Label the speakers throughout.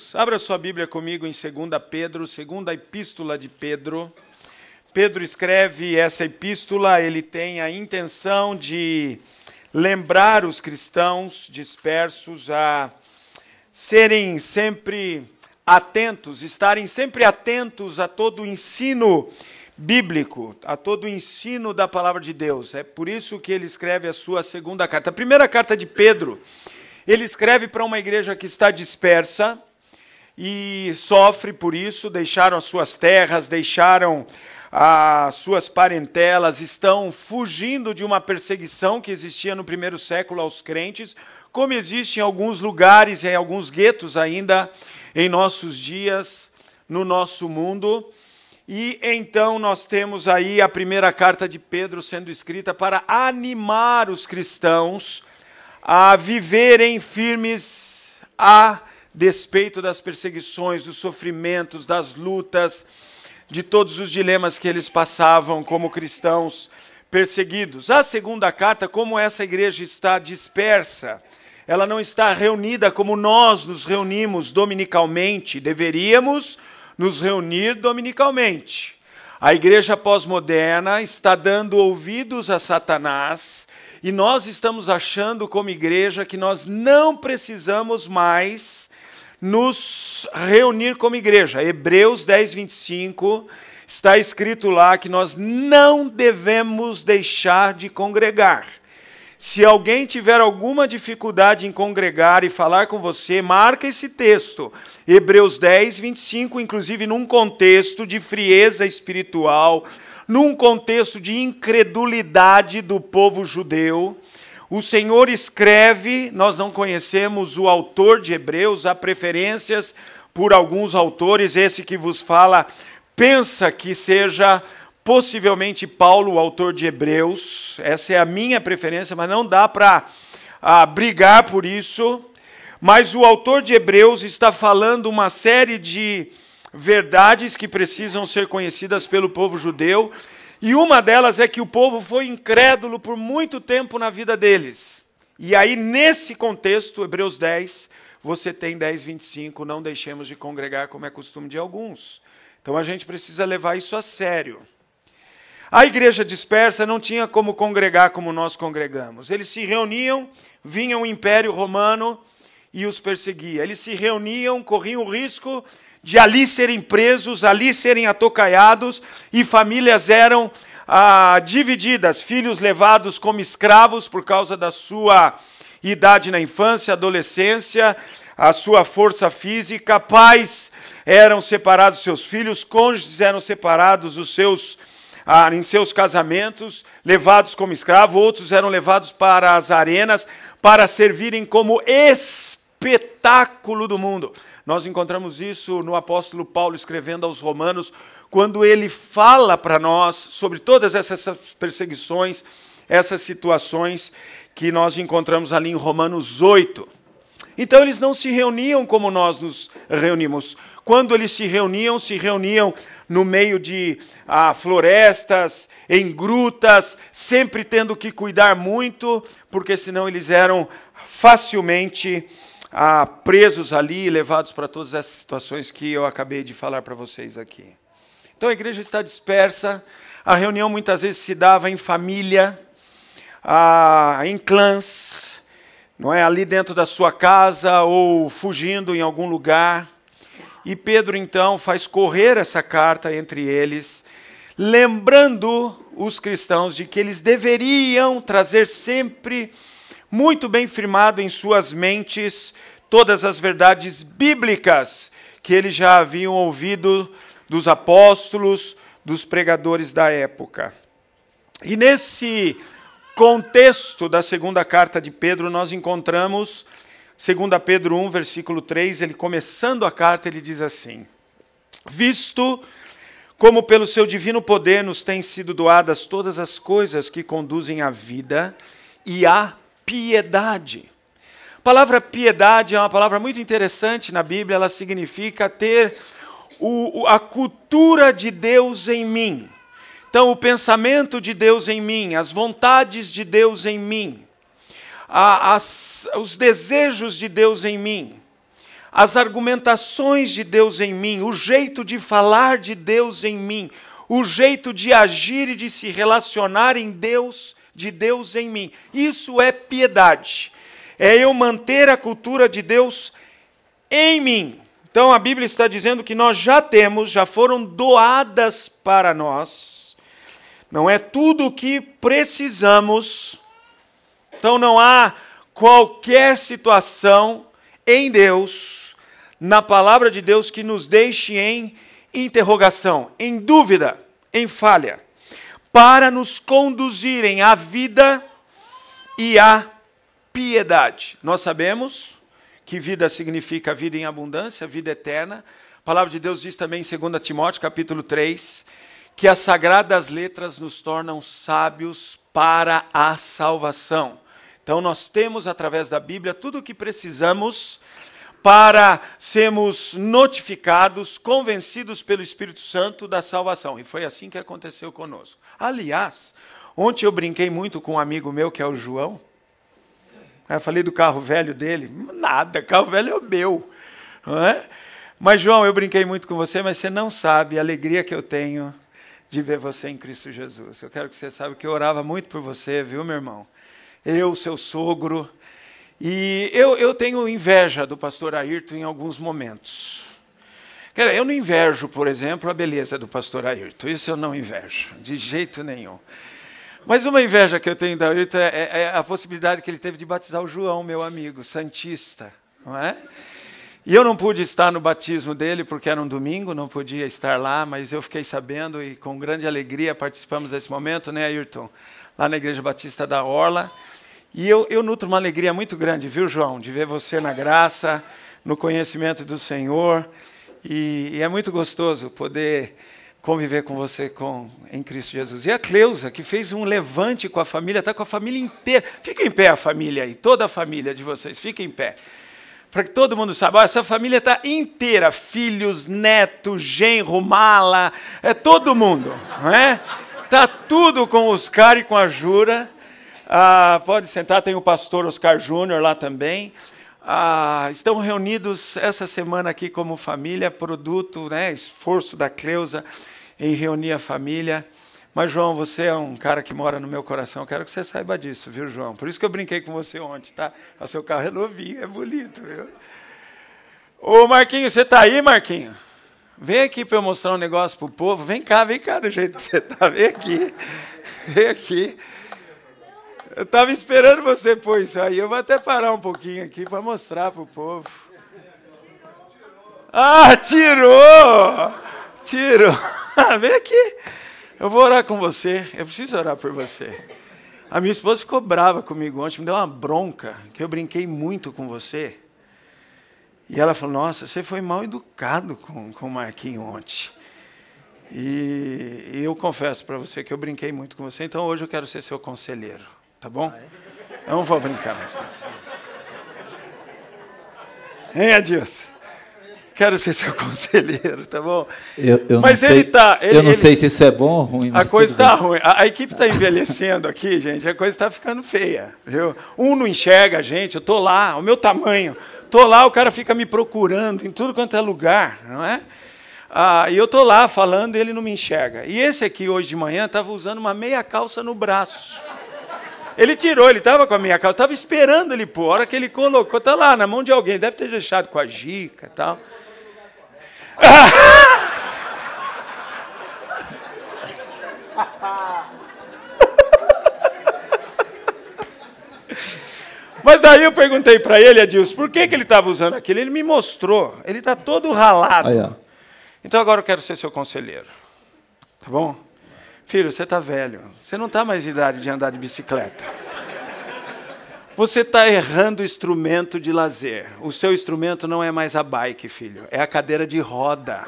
Speaker 1: Deus. Abra sua Bíblia comigo em 2 Pedro, segunda epístola de Pedro. Pedro escreve essa epístola, ele tem a intenção de lembrar os cristãos dispersos a serem sempre atentos, estarem sempre atentos a todo o ensino bíblico, a todo o ensino da palavra de Deus. É por isso que ele escreve a sua segunda carta. A primeira carta de Pedro, ele escreve para uma igreja que está dispersa, e sofre por isso, deixaram as suas terras, deixaram as suas parentelas, estão fugindo de uma perseguição que existia no primeiro século aos crentes, como existe em alguns lugares, em alguns guetos ainda em nossos dias, no nosso mundo. E então nós temos aí a primeira carta de Pedro sendo escrita para animar os cristãos a viverem firmes a despeito das perseguições, dos sofrimentos, das lutas, de todos os dilemas que eles passavam como cristãos perseguidos. A segunda carta, como essa igreja está dispersa, ela não está reunida como nós nos reunimos dominicalmente, deveríamos nos reunir dominicalmente. A igreja pós-moderna está dando ouvidos a Satanás e nós estamos achando, como igreja, que nós não precisamos mais nos reunir como igreja. Hebreus 10, 25 está escrito lá que nós não devemos deixar de congregar. Se alguém tiver alguma dificuldade em congregar e falar com você, marca esse texto. Hebreus 10, 25, inclusive num contexto de frieza espiritual, num contexto de incredulidade do povo judeu o Senhor escreve, nós não conhecemos o autor de Hebreus, há preferências por alguns autores, esse que vos fala pensa que seja possivelmente Paulo, o autor de Hebreus, essa é a minha preferência, mas não dá para ah, brigar por isso. Mas o autor de Hebreus está falando uma série de verdades que precisam ser conhecidas pelo povo judeu e uma delas é que o povo foi incrédulo por muito tempo na vida deles. E aí, nesse contexto, Hebreus 10, você tem 10, 25, não deixemos de congregar como é costume de alguns. Então a gente precisa levar isso a sério. A igreja dispersa não tinha como congregar como nós congregamos. Eles se reuniam, vinha o Império Romano e os perseguia. Eles se reuniam, corriam o risco de ali serem presos, ali serem atocaiados, e famílias eram ah, divididas, filhos levados como escravos por causa da sua idade na infância, adolescência, a sua força física, pais eram separados seus filhos, cônjuges eram separados os seus ah, em seus casamentos, levados como escravo, outros eram levados para as arenas para servirem como espetáculo do mundo. Nós encontramos isso no apóstolo Paulo escrevendo aos Romanos, quando ele fala para nós sobre todas essas perseguições, essas situações que nós encontramos ali em Romanos 8. Então eles não se reuniam como nós nos reunimos. Quando eles se reuniam, se reuniam no meio de ah, florestas, em grutas, sempre tendo que cuidar muito, porque senão eles eram facilmente ah, presos ali levados para todas essas situações que eu acabei de falar para vocês aqui. Então a igreja está dispersa, a reunião muitas vezes se dava em família, ah, em clãs, não é ali dentro da sua casa ou fugindo em algum lugar. E Pedro então faz correr essa carta entre eles, lembrando os cristãos de que eles deveriam trazer sempre muito bem firmado em suas mentes todas as verdades bíblicas que eles já haviam ouvido dos apóstolos, dos pregadores da época. E nesse contexto da segunda carta de Pedro, nós encontramos, 2 Pedro 1, versículo 3, ele começando a carta, ele diz assim: Visto como pelo seu divino poder nos têm sido doadas todas as coisas que conduzem à vida e à piedade. A palavra piedade é uma palavra muito interessante na Bíblia, ela significa ter o, a cultura de Deus em mim. Então, o pensamento de Deus em mim, as vontades de Deus em mim, a, as, os desejos de Deus em mim, as argumentações de Deus em mim, o jeito de falar de Deus em mim, o jeito de agir e de se relacionar em Deus de Deus em mim. Isso é piedade. É eu manter a cultura de Deus em mim. Então a Bíblia está dizendo que nós já temos, já foram doadas para nós. Não é tudo o que precisamos. Então não há qualquer situação em Deus, na palavra de Deus, que nos deixe em interrogação, em dúvida, em falha para nos conduzirem à vida e à piedade. Nós sabemos que vida significa vida em abundância, vida eterna. A palavra de Deus diz também em 2 Timóteo, capítulo 3, que as sagradas letras nos tornam sábios para a salvação. Então nós temos através da Bíblia tudo o que precisamos para sermos notificados, convencidos pelo Espírito Santo da salvação. E foi assim que aconteceu conosco. Aliás, ontem eu brinquei muito com um amigo meu que é o João. eu falei do carro velho dele. Nada, carro velho é o meu. É? Mas, João, eu brinquei muito com você, mas você não sabe a alegria que eu tenho de ver você em Cristo Jesus. Eu quero que você saiba que eu orava muito por você, viu, meu irmão? Eu, seu sogro, e eu, eu tenho inveja do pastor Ayrton em alguns momentos. Dizer, eu não invejo, por exemplo, a beleza do pastor Ayrton. Isso eu não invejo, de jeito nenhum. Mas uma inveja que eu tenho da Ayrton é, é, é a possibilidade que ele teve de batizar o João, meu amigo, santista. Não é? E eu não pude estar no batismo dele porque era um domingo, não podia estar lá, mas eu fiquei sabendo e com grande alegria participamos desse momento, né, Ayrton? Lá na Igreja Batista da Orla. E eu, eu nutro uma alegria muito grande, viu, João, de ver você na graça, no conhecimento do Senhor. E, e é muito gostoso poder conviver com você com, em Cristo Jesus. E a Cleusa, que fez um levante com a família, está com a família inteira. Fica em pé a família aí, toda a família de vocês, fica em pé. Para que todo mundo saiba, essa família está inteira: filhos, netos, genro, mala, é todo mundo, não é? Está tudo com os caras e com a Jura. Ah, pode sentar, tem o pastor Oscar Júnior lá também. Ah, estão reunidos essa semana aqui como família, produto, né, esforço da Cleusa em reunir a família. Mas, João, você é um cara que mora no meu coração. Quero que você saiba disso, viu, João? Por isso que eu brinquei com você ontem, tá? O seu carro é novinho, é bonito, viu? Ô, Marquinho, você está aí, Marquinho? Vem aqui para eu mostrar um negócio pro povo. Vem cá, vem cá do jeito que você está. Vem aqui. Vem aqui. Eu estava esperando você pôr isso aí. Eu vou até parar um pouquinho aqui para mostrar para o povo. Ah, tirou! Tirou! Vem aqui. Eu vou orar com você. Eu preciso orar por você. A minha esposa ficou brava comigo ontem, me deu uma bronca, que eu brinquei muito com você. E ela falou: Nossa, você foi mal educado com, com o Marquinhos ontem. E, e eu confesso para você que eu brinquei muito com você, então hoje eu quero ser seu conselheiro tá bom? Eu não vou brincar mais com isso. Hein, Adilson? Quero ser seu conselheiro, tá bom? Eu, eu mas ele sei, tá. Ele, eu não ele, sei se isso é bom ou ruim. A coisa está ruim. A, a equipe está envelhecendo aqui, gente. A coisa está ficando feia. Viu? Um não enxerga a gente. Eu tô lá, o meu tamanho. Tô lá, o cara fica me procurando em tudo quanto é lugar, não é? Ah, e eu tô lá falando e ele não me enxerga. E esse aqui, hoje de manhã, estava usando uma meia calça no braço. Ele tirou, ele estava com a minha calça, estava esperando ele pôr. A hora que ele colocou, está lá na mão de alguém, deve ter deixado com a gica e tal. Mas daí eu perguntei para ele, Adilson, por que, que ele estava usando aquilo? Ele me mostrou, ele está todo ralado. Então agora eu quero ser seu conselheiro. Tá bom? Filho, você está velho. Você não está mais em idade de andar de bicicleta. Você está errando o instrumento de lazer. O seu instrumento não é mais a bike, filho. É a cadeira de roda.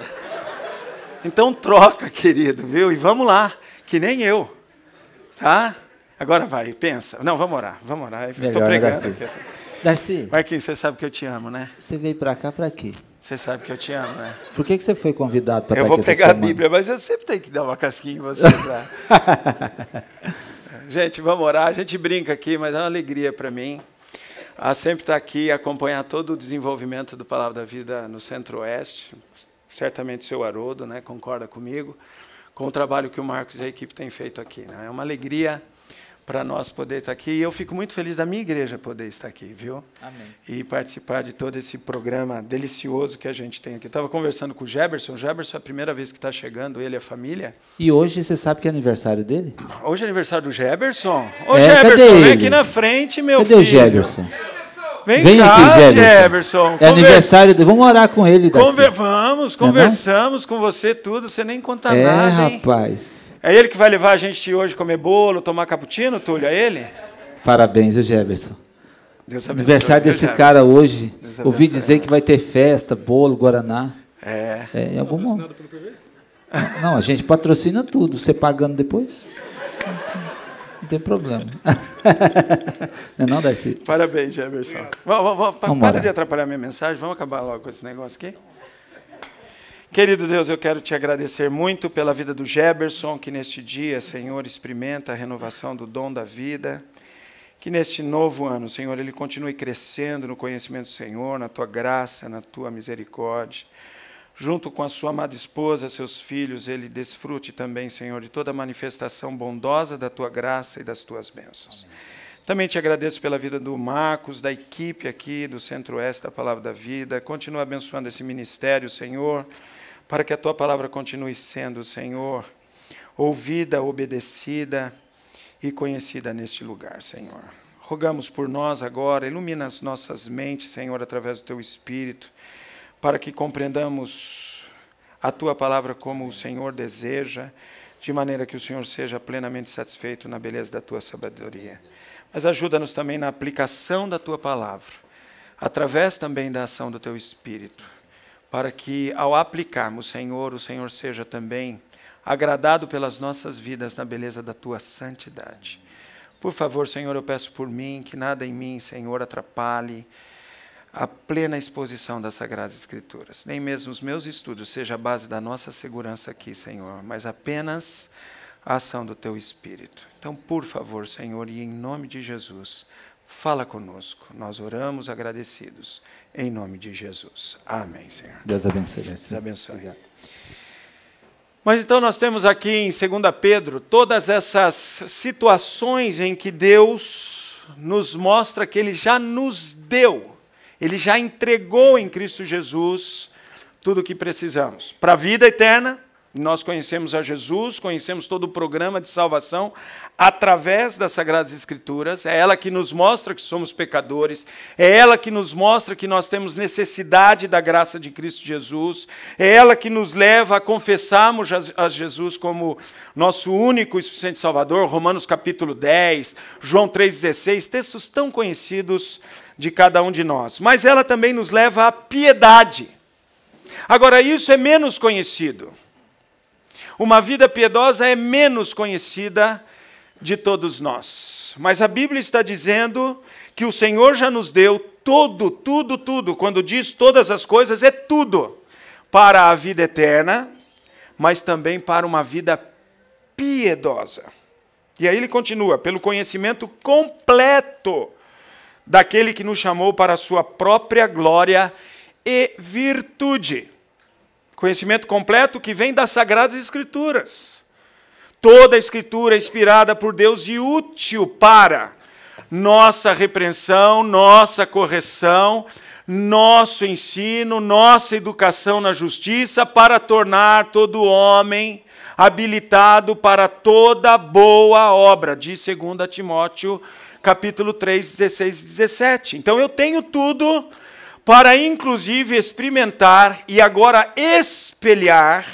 Speaker 1: Então troca, querido, viu? E vamos lá, que nem eu. Tá? Agora vai, pensa. Não, vamos orar, vamos orar. Estou é pregando Darcy. aqui. Darcy. Marquinhos, você sabe que eu te amo, né? Você veio para cá para quê? Você sabe que eu te amo, né? Por que, que você foi convidado para estar aqui Eu vou pegar a Bíblia, mas eu sempre tenho que dar uma casquinha em você. Pra... gente, vamos orar. A gente brinca aqui, mas é uma alegria para mim a sempre estar tá aqui acompanhar todo o desenvolvimento do Palavra da Vida no Centro-Oeste. Certamente o seu Haroldo né, concorda comigo, com o trabalho que o Marcos e a equipe têm feito aqui. Né? É uma alegria para nós poder estar aqui. E eu fico muito feliz da minha igreja poder estar aqui, viu? Amém. E participar de todo esse programa delicioso que a gente tem aqui. Eu estava conversando com o Jefferson. O Jefferson é a primeira vez que está chegando, ele e a família. E hoje você sabe que é aniversário dele? Hoje é aniversário do Jefferson? É, Ô, é, Jefferson, vem aqui na frente, meu cadê filho. Cadê o Jefferson? Vem, Vem cá, aqui, Jefferson. É aniversário dele. Vamos orar com ele, Conver... Vamos, é conversamos é com você tudo, você nem conta é, nada. É, rapaz. É ele que vai levar a gente hoje comer bolo, tomar cappuccino, Túlio? É ele? Parabéns, Jefferson. Deus abençoe. Aniversário desse Deus cara abençoe. hoje. Ouvi dizer que vai ter festa, bolo, guaraná. É. é em algum momento. Não, a gente patrocina tudo. Você pagando depois? Não tem problema. não é não, Darcy? Parabéns, Jefferson. Vamos, vamos, vamos, para de atrapalhar minha mensagem. Vamos acabar logo com esse negócio aqui? Querido Deus, eu quero te agradecer muito pela vida do Jeberson, que neste dia, Senhor, experimenta a renovação do dom da vida. Que neste novo ano, Senhor, ele continue crescendo no conhecimento do Senhor, na tua graça, na tua misericórdia. Junto com a sua amada esposa, seus filhos, ele desfrute também, Senhor, de toda a manifestação bondosa da tua graça e das tuas bênçãos. Amém. Também te agradeço pela vida do Marcos, da equipe aqui do Centro-Oeste da Palavra da Vida. Continua abençoando esse ministério, Senhor para que a tua palavra continue sendo, Senhor, ouvida, obedecida e conhecida neste lugar, Senhor. Rogamos por nós agora, ilumina as nossas mentes, Senhor, através do teu espírito, para que compreendamos a tua palavra como o Senhor deseja, de maneira que o Senhor seja plenamente satisfeito na beleza da tua sabedoria. Mas ajuda-nos também na aplicação da tua palavra, através também da ação do teu espírito para que ao aplicarmos, Senhor, o Senhor seja também agradado pelas nossas vidas na beleza da tua santidade. Por favor, Senhor, eu peço por mim, que nada em mim, Senhor, atrapalhe a plena exposição das Sagradas Escrituras. Nem mesmo os meus estudos seja a base da nossa segurança aqui, Senhor, mas apenas a ação do teu Espírito. Então, por favor, Senhor, e em nome de Jesus, fala conosco. Nós oramos agradecidos. Em nome de Jesus. Amém, Senhor. Deus abençoe. Deus, Deus abençoe. Obrigado. Mas então nós temos aqui em 2 Pedro todas essas situações em que Deus nos mostra que Ele já nos deu, Ele já entregou em Cristo Jesus tudo o que precisamos para a vida eterna nós conhecemos a Jesus, conhecemos todo o programa de salvação através das Sagradas Escrituras. É ela que nos mostra que somos pecadores, é ela que nos mostra que nós temos necessidade da graça de Cristo Jesus, é ela que nos leva a confessarmos a Jesus como nosso único e suficiente Salvador. Romanos capítulo 10, João 3,16, textos tão conhecidos de cada um de nós. Mas ela também nos leva à piedade. Agora, isso é menos conhecido. Uma vida piedosa é menos conhecida de todos nós. Mas a Bíblia está dizendo que o Senhor já nos deu tudo, tudo, tudo. Quando diz todas as coisas, é tudo para a vida eterna, mas também para uma vida piedosa. E aí ele continua: pelo conhecimento completo daquele que nos chamou para a sua própria glória e virtude. Conhecimento completo que vem das Sagradas Escrituras. Toda a Escritura é inspirada por Deus e útil para nossa repreensão, nossa correção, nosso ensino, nossa educação na justiça, para tornar todo homem habilitado para toda boa obra, de 2 Timóteo, capítulo 3, 16 e 17. Então eu tenho tudo para inclusive experimentar e agora espelhar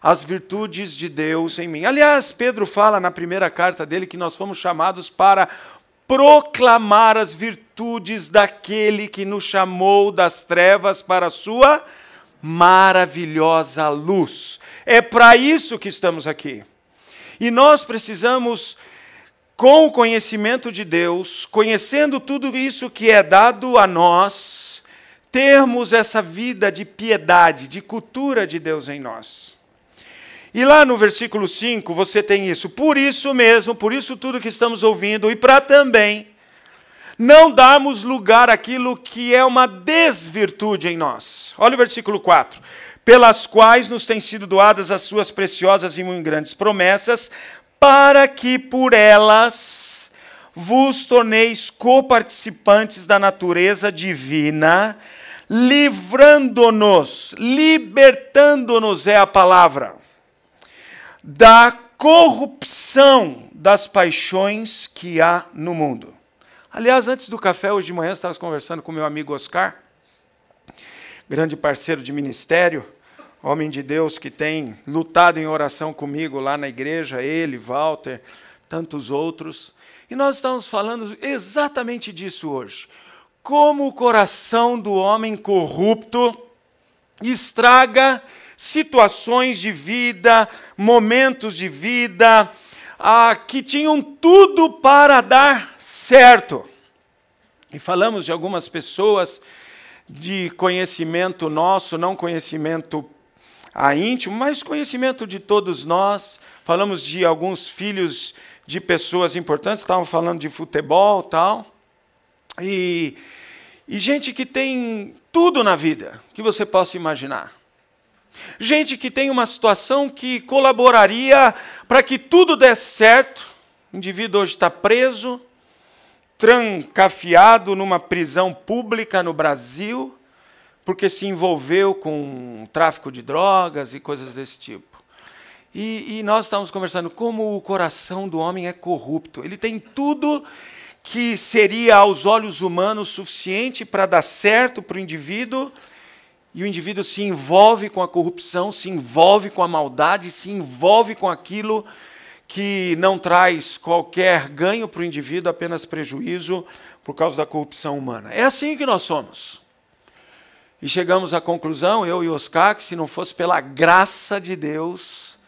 Speaker 1: as virtudes de Deus em mim. Aliás, Pedro fala na primeira carta dele que nós fomos chamados para proclamar as virtudes daquele que nos chamou das trevas para a sua maravilhosa luz. É para isso que estamos aqui. E nós precisamos com o conhecimento de Deus, conhecendo tudo isso que é dado a nós, termos essa vida de piedade, de cultura de Deus em nós. E lá no versículo 5 você tem isso. Por isso mesmo, por isso tudo que estamos ouvindo, e para também não darmos lugar àquilo que é uma desvirtude em nós. Olha o versículo 4. Pelas quais nos têm sido doadas as suas preciosas e muito grandes promessas, para que por elas vos torneis coparticipantes da natureza divina livrando-nos, libertando-nos é a palavra, da corrupção das paixões que há no mundo. Aliás, antes do café, hoje de manhã, estava conversando com meu amigo Oscar, grande parceiro de ministério, homem de Deus que tem lutado em oração comigo lá na igreja, ele, Walter, tantos outros. E nós estamos falando exatamente disso hoje como o coração do homem corrupto estraga situações de vida, momentos de vida, ah, que tinham tudo para dar certo. E falamos de algumas pessoas de conhecimento nosso, não conhecimento a ah, íntimo, mas conhecimento de todos nós. Falamos de alguns filhos de pessoas importantes, estavam falando de futebol tal. E e gente que tem tudo na vida que você possa imaginar. Gente que tem uma situação que colaboraria para que tudo desse certo. O indivíduo hoje está preso, trancafiado numa prisão pública no Brasil, porque se envolveu com tráfico de drogas e coisas desse tipo. E, e nós estávamos conversando como o coração do homem é corrupto. Ele tem tudo que seria aos olhos humanos suficiente para dar certo para o indivíduo, e o indivíduo se envolve com a corrupção, se envolve com a maldade, se envolve com aquilo que não traz qualquer ganho para o indivíduo, apenas prejuízo por causa da corrupção humana. É assim que nós somos. E chegamos à conclusão, eu e Oscar, que se não fosse pela graça de Deus,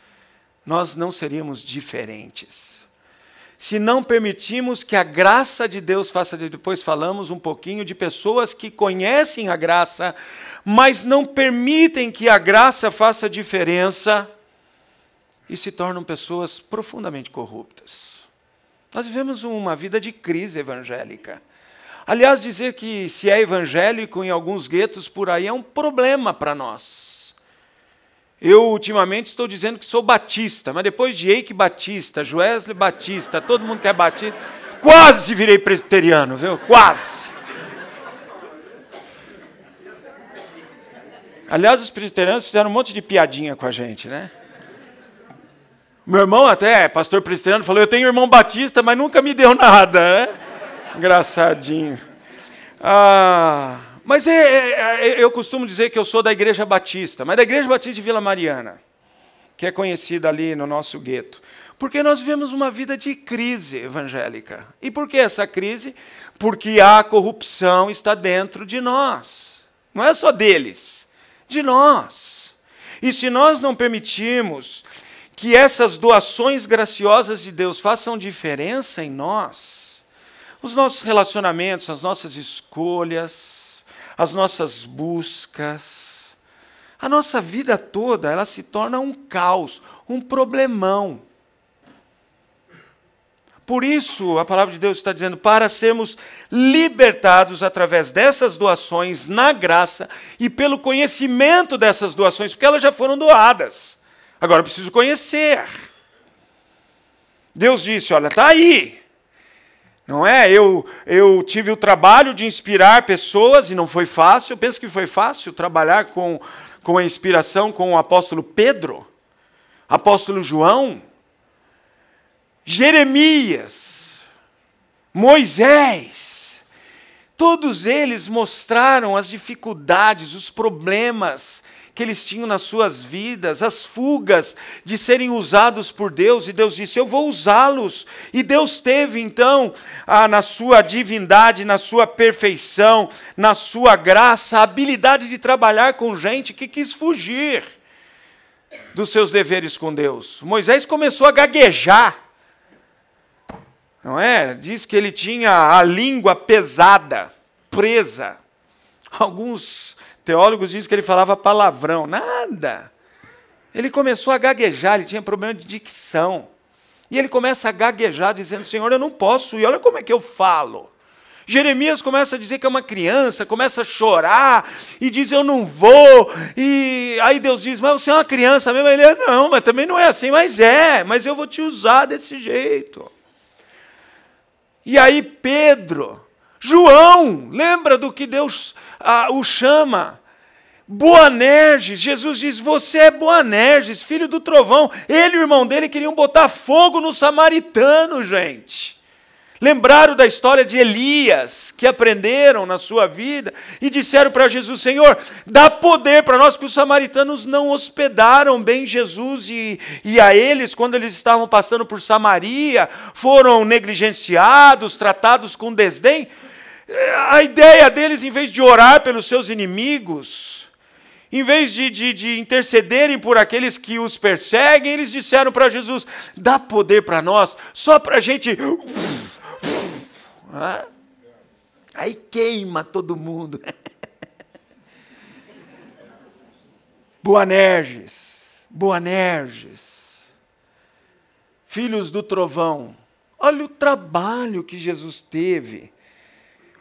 Speaker 1: nós não seríamos diferentes se não permitimos que a graça de Deus faça. Depois falamos um pouquinho de pessoas que conhecem a graça, mas não permitem que a graça faça diferença e se tornam pessoas profundamente corruptas. Nós vivemos uma vida de crise evangélica. Aliás, dizer que se é evangélico em alguns guetos por aí é um problema para nós eu ultimamente estou dizendo que sou batista, mas depois de Eike Batista, Joesley Batista, todo mundo que é batista, quase virei presbiteriano, viu? Quase. Aliás, os presbiterianos fizeram um monte de piadinha com a gente, né? Meu irmão até, pastor presbiteriano, falou: "Eu tenho irmão batista, mas nunca me deu nada", né? Engraçadinho. Ah, mas é, é, é, eu costumo dizer que eu sou da Igreja Batista, mas da Igreja Batista de Vila Mariana, que é conhecida ali no nosso gueto. Porque nós vivemos uma vida de crise evangélica. E por que essa crise? Porque a corrupção está dentro de nós. Não é só deles, de nós. E se nós não permitirmos que essas doações graciosas de Deus façam diferença em nós, os nossos relacionamentos, as nossas escolhas, as nossas buscas, a nossa vida toda, ela se torna um caos, um problemão. Por isso, a palavra de Deus está dizendo: para sermos libertados através dessas doações na graça e pelo conhecimento dessas doações, porque elas já foram doadas. Agora eu preciso conhecer. Deus disse: olha, está aí. Não é? Eu, eu tive o trabalho de inspirar pessoas e não foi fácil. Eu penso que foi fácil trabalhar com, com a inspiração com o apóstolo Pedro, apóstolo João, Jeremias, Moisés. Todos eles mostraram as dificuldades, os problemas que eles tinham nas suas vidas, as fugas de serem usados por Deus, e Deus disse: Eu vou usá-los. E Deus teve então, a, na sua divindade, na sua perfeição, na sua graça, a habilidade de trabalhar com gente que quis fugir dos seus deveres com Deus. Moisés começou a gaguejar. Não é? Diz que ele tinha a língua pesada, presa. Alguns teólogos dizem que ele falava palavrão. Nada. Ele começou a gaguejar, ele tinha problema de dicção. E ele começa a gaguejar, dizendo: Senhor, eu não posso, e olha como é que eu falo. Jeremias começa a dizer que é uma criança, começa a chorar e diz: Eu não vou. E aí Deus diz: Mas você é uma criança mesmo? Ele: é, Não, mas também não é assim, mas é, mas eu vou te usar desse jeito. E aí Pedro, João, lembra do que Deus ah, o chama? Boanerges, Jesus diz: Você é Boanerges, filho do trovão. Ele e o irmão dele queriam botar fogo no samaritano, gente. Lembraram da história de Elias, que aprenderam na sua vida, e disseram para Jesus: Senhor, dá poder para nós, que os samaritanos não hospedaram bem Jesus e, e a eles, quando eles estavam passando por Samaria, foram negligenciados, tratados com desdém. A ideia deles, em vez de orar pelos seus inimigos, em vez de, de, de, intercederem por aqueles que os perseguem, eles disseram para Jesus: dá poder para nós, só para a gente. Ah? Aí queima todo mundo. Boanerges, Boanerges, filhos do trovão, olha o trabalho que Jesus teve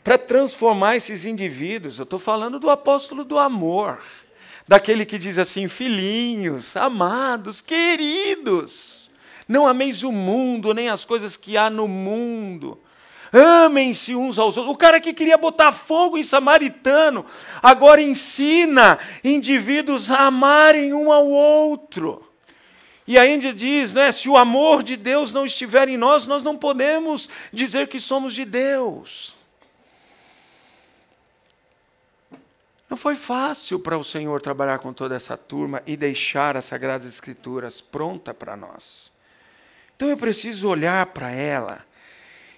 Speaker 1: para transformar esses indivíduos. Eu estou falando do apóstolo do amor daquele que diz assim: filhinhos, amados, queridos, não ameis o mundo, nem as coisas que há no mundo. Amem-se uns aos outros. O cara que queria botar fogo em samaritano, agora ensina indivíduos a amarem um ao outro. E ainda diz, né, se o amor de Deus não estiver em nós, nós não podemos dizer que somos de Deus. Não foi fácil para o Senhor trabalhar com toda essa turma e deixar as Sagradas Escrituras pronta para nós. Então eu preciso olhar para ela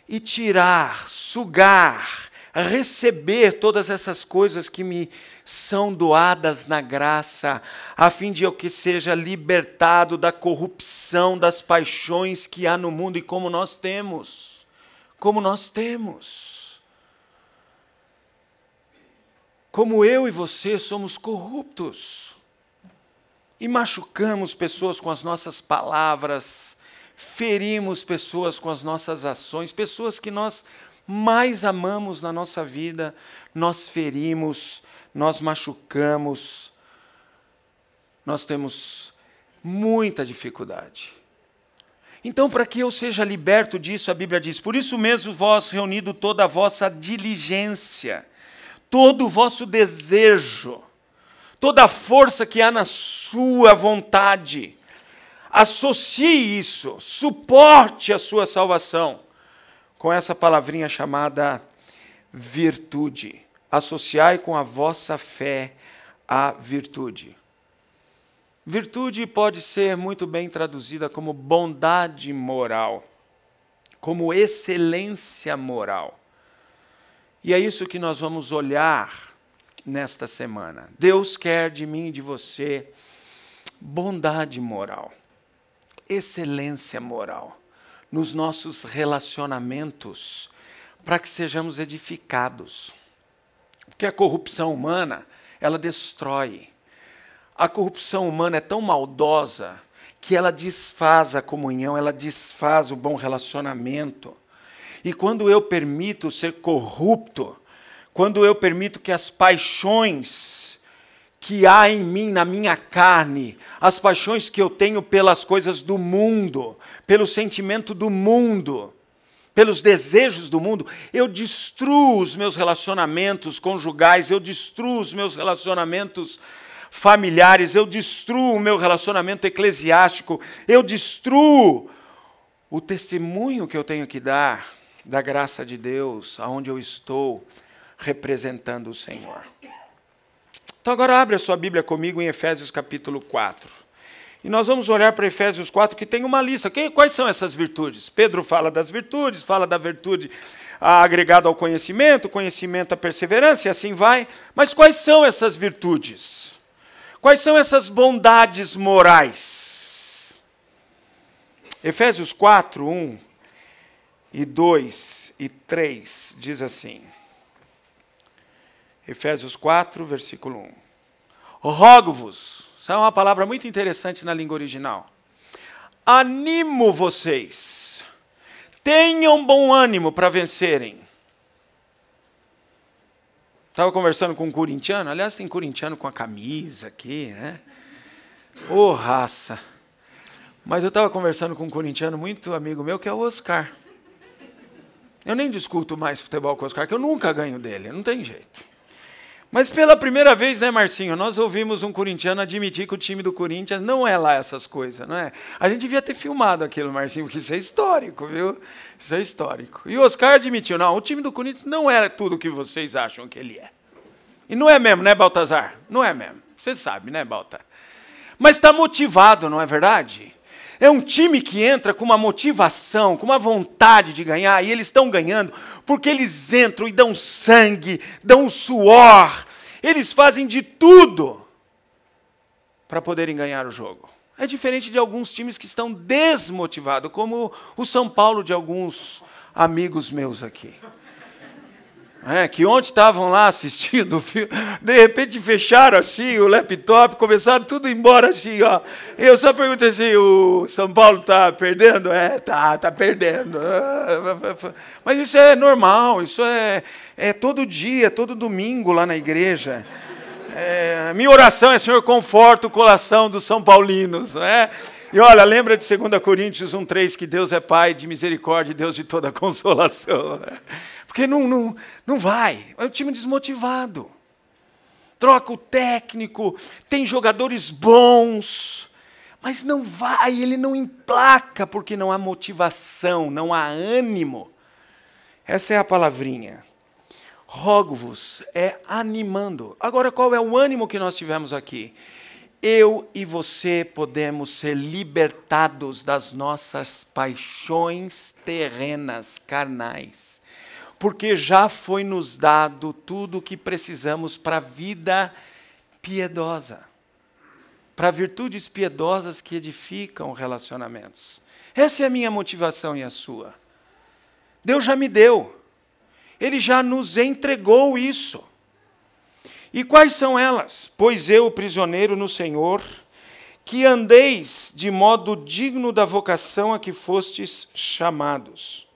Speaker 1: e tirar, sugar, receber todas essas coisas que me são doadas na graça, a fim de eu que seja libertado da corrupção das paixões que há no mundo e como nós temos. Como nós temos. como eu e você somos corruptos e machucamos pessoas com as nossas palavras, ferimos pessoas com as nossas ações, pessoas que nós mais amamos na nossa vida, nós ferimos, nós machucamos, nós temos muita dificuldade. Então, para que eu seja liberto disso, a Bíblia diz: Por isso mesmo vós reunido toda a vossa diligência todo o vosso desejo, toda a força que há na sua vontade. Associe isso, suporte a sua salvação com essa palavrinha chamada virtude. Associai com a vossa fé a virtude. Virtude pode ser muito bem traduzida como bondade moral, como excelência moral. E é isso que nós vamos olhar nesta semana. Deus quer de mim e de você bondade moral, excelência moral nos nossos relacionamentos, para que sejamos edificados. Porque a corrupção humana, ela destrói. A corrupção humana é tão maldosa que ela desfaz a comunhão, ela desfaz o bom relacionamento. E quando eu permito ser corrupto, quando eu permito que as paixões que há em mim, na minha carne, as paixões que eu tenho pelas coisas do mundo, pelo sentimento do mundo, pelos desejos do mundo, eu destruo os meus relacionamentos conjugais, eu destruo os meus relacionamentos familiares, eu destruo o meu relacionamento eclesiástico, eu destruo o testemunho que eu tenho que dar da graça de Deus, aonde eu estou representando o Senhor. Então agora abre a sua Bíblia comigo em Efésios capítulo 4. E nós vamos olhar para Efésios 4, que tem uma lista. Quais são essas virtudes? Pedro fala das virtudes, fala da virtude ah, agregada ao conhecimento, conhecimento à perseverança, e assim vai. Mas quais são essas virtudes? Quais são essas bondades morais? Efésios 4, 1 e 2 e 3 diz assim. Efésios 4, versículo 1. Rogo-vos, essa é uma palavra muito interessante na língua original. Animo vocês, tenham bom ânimo para vencerem. Estava conversando com um corintiano, aliás, tem corintiano com a camisa aqui, né? Ô oh, raça! Mas eu estava conversando com um corintiano muito amigo meu, que é o Oscar. Eu nem discuto mais futebol com o Oscar, que eu nunca ganho dele, não tem jeito. Mas pela primeira vez, né, Marcinho, nós ouvimos um corintiano admitir que o time do Corinthians não é lá essas coisas, não é? A gente devia ter filmado aquilo, Marcinho, porque isso é histórico, viu? Isso é histórico. E o Oscar admitiu, não, o time do Corinthians não é tudo o que vocês acham que ele é. E não é mesmo, né, Baltazar? Não é mesmo. Você sabe, né, Balta? Mas está motivado, não é verdade? É um time que entra com uma motivação, com uma vontade de ganhar, e eles estão ganhando porque eles entram e dão sangue, dão suor, eles fazem de tudo para poderem ganhar o jogo. É diferente de alguns times que estão desmotivados, como o São Paulo de alguns amigos meus aqui. É, que ontem estavam lá assistindo o filme, de repente fecharam assim o laptop, começaram tudo embora assim, ó. Eu só perguntei assim, o São Paulo tá perdendo? É, tá, tá perdendo. Mas isso é normal, isso é, é todo dia, todo domingo lá na igreja. É, minha oração é, Senhor, conforta o coração dos São Paulinos, né? E olha, lembra de 2 Coríntios 1,3 que Deus é Pai de misericórdia, Deus de toda consolação. Porque não, não, não vai. É um time desmotivado. Troca o técnico, tem jogadores bons, mas não vai, ele não emplaca porque não há motivação, não há ânimo. Essa é a palavrinha. Rogo-vos é animando. Agora, qual é o ânimo que nós tivemos aqui? eu e você podemos ser libertados das nossas paixões terrenas, carnais porque já foi nos dado tudo o que precisamos para a vida piedosa, para virtudes piedosas que edificam relacionamentos. Essa é a minha motivação e a sua. Deus já me deu, Ele já nos entregou isso. E quais são elas? Pois eu, prisioneiro no Senhor, que andeis de modo digno da vocação a que fostes chamados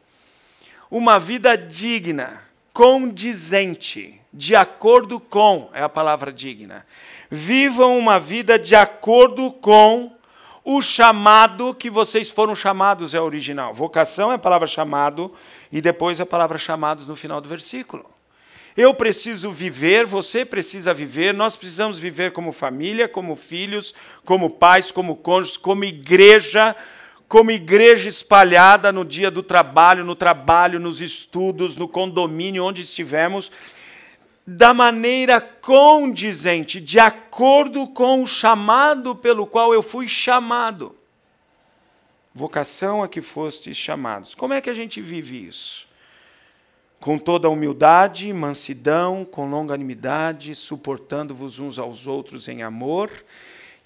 Speaker 1: uma vida digna, condizente, de acordo com é a palavra digna. Vivam uma vida de acordo com o chamado que vocês foram chamados é original. Vocação é a palavra chamado e depois a palavra chamados no final do versículo. Eu preciso viver, você precisa viver, nós precisamos viver como família, como filhos, como pais, como cônjuges, como igreja, como igreja espalhada no dia do trabalho, no trabalho, nos estudos, no condomínio, onde estivemos, da maneira condizente, de acordo com o chamado pelo qual eu fui chamado. Vocação a que fostes chamados. Como é que a gente vive isso? Com toda humildade, mansidão, com longanimidade, suportando-vos uns aos outros em amor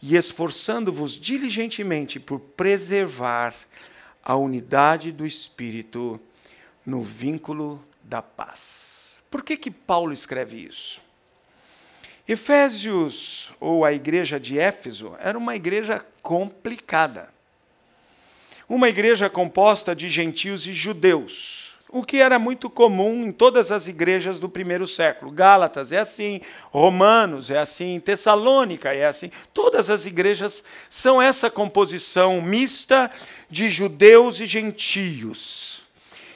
Speaker 1: e esforçando-vos diligentemente por preservar a unidade do Espírito no vínculo da paz. Por que, que Paulo escreve isso? Efésios, ou a igreja de Éfeso, era uma igreja complicada. Uma igreja composta de gentios e judeus o que era muito comum em todas as igrejas do primeiro século. Gálatas é assim, Romanos é assim, Tessalônica é assim. Todas as igrejas são essa composição mista de judeus e gentios.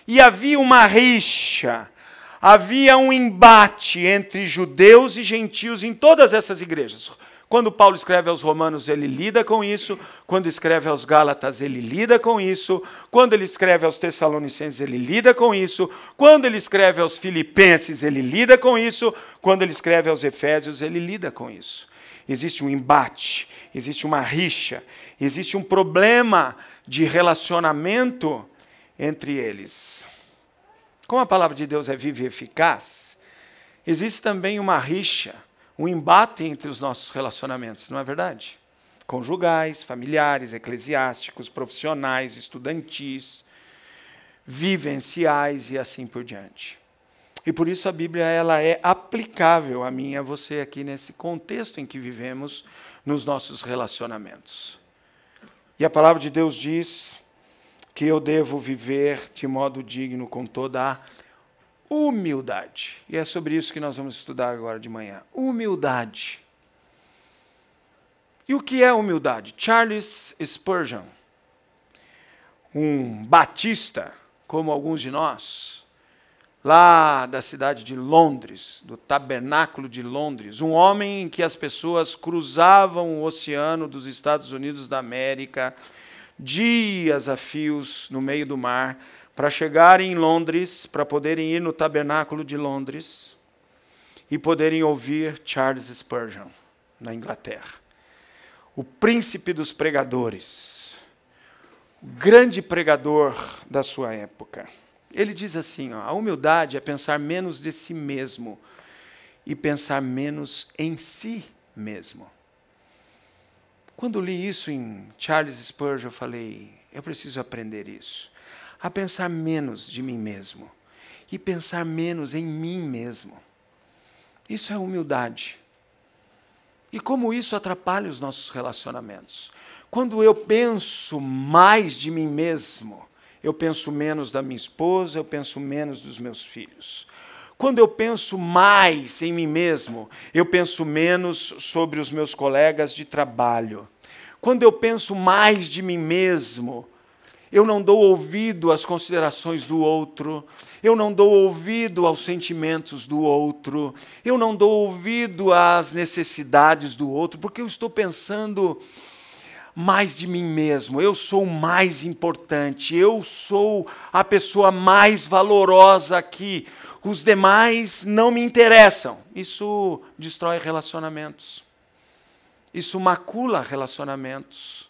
Speaker 1: E havia uma rixa havia um embate entre judeus e gentios em todas essas igrejas. Quando Paulo escreve aos Romanos, ele lida com isso. Quando escreve aos Gálatas, ele lida com isso. Quando ele escreve aos Tessalonicenses, ele lida com isso. Quando ele escreve aos Filipenses, ele lida com isso. Quando ele escreve aos Efésios, ele lida com isso. Existe um embate, existe uma rixa, existe um problema de relacionamento entre eles como a palavra de Deus é viva e eficaz, existe também uma rixa, um embate entre os nossos relacionamentos, não é verdade? Conjugais, familiares, eclesiásticos, profissionais, estudantis, vivenciais e assim por diante. E por isso a Bíblia ela é aplicável a mim e a você aqui nesse contexto em que vivemos nos nossos relacionamentos. E a palavra de Deus diz que eu devo viver de modo digno com toda a humildade. E é sobre isso que nós vamos estudar agora de manhã. Humildade. E o que é humildade? Charles Spurgeon, um batista, como alguns de nós, lá da cidade de Londres, do Tabernáculo de Londres, um homem em que as pessoas cruzavam o oceano dos Estados Unidos da América dias a fios no meio do mar, para chegarem em Londres, para poderem ir no tabernáculo de Londres e poderem ouvir Charles Spurgeon na Inglaterra. O príncipe dos pregadores, o grande pregador da sua época. Ele diz assim: ó, a humildade é pensar menos de si mesmo e pensar menos em si mesmo. Quando li isso em Charles Spurgeon, eu falei: eu preciso aprender isso. A pensar menos de mim mesmo e pensar menos em mim mesmo. Isso é humildade. E como isso atrapalha os nossos relacionamentos? Quando eu penso mais de mim mesmo, eu penso menos da minha esposa, eu penso menos dos meus filhos. Quando eu penso mais em mim mesmo, eu penso menos sobre os meus colegas de trabalho. Quando eu penso mais de mim mesmo, eu não dou ouvido às considerações do outro, eu não dou ouvido aos sentimentos do outro, eu não dou ouvido às necessidades do outro, porque eu estou pensando mais de mim mesmo, eu sou o mais importante, eu sou a pessoa mais valorosa aqui os demais não me interessam. Isso destrói relacionamentos. Isso macula relacionamentos.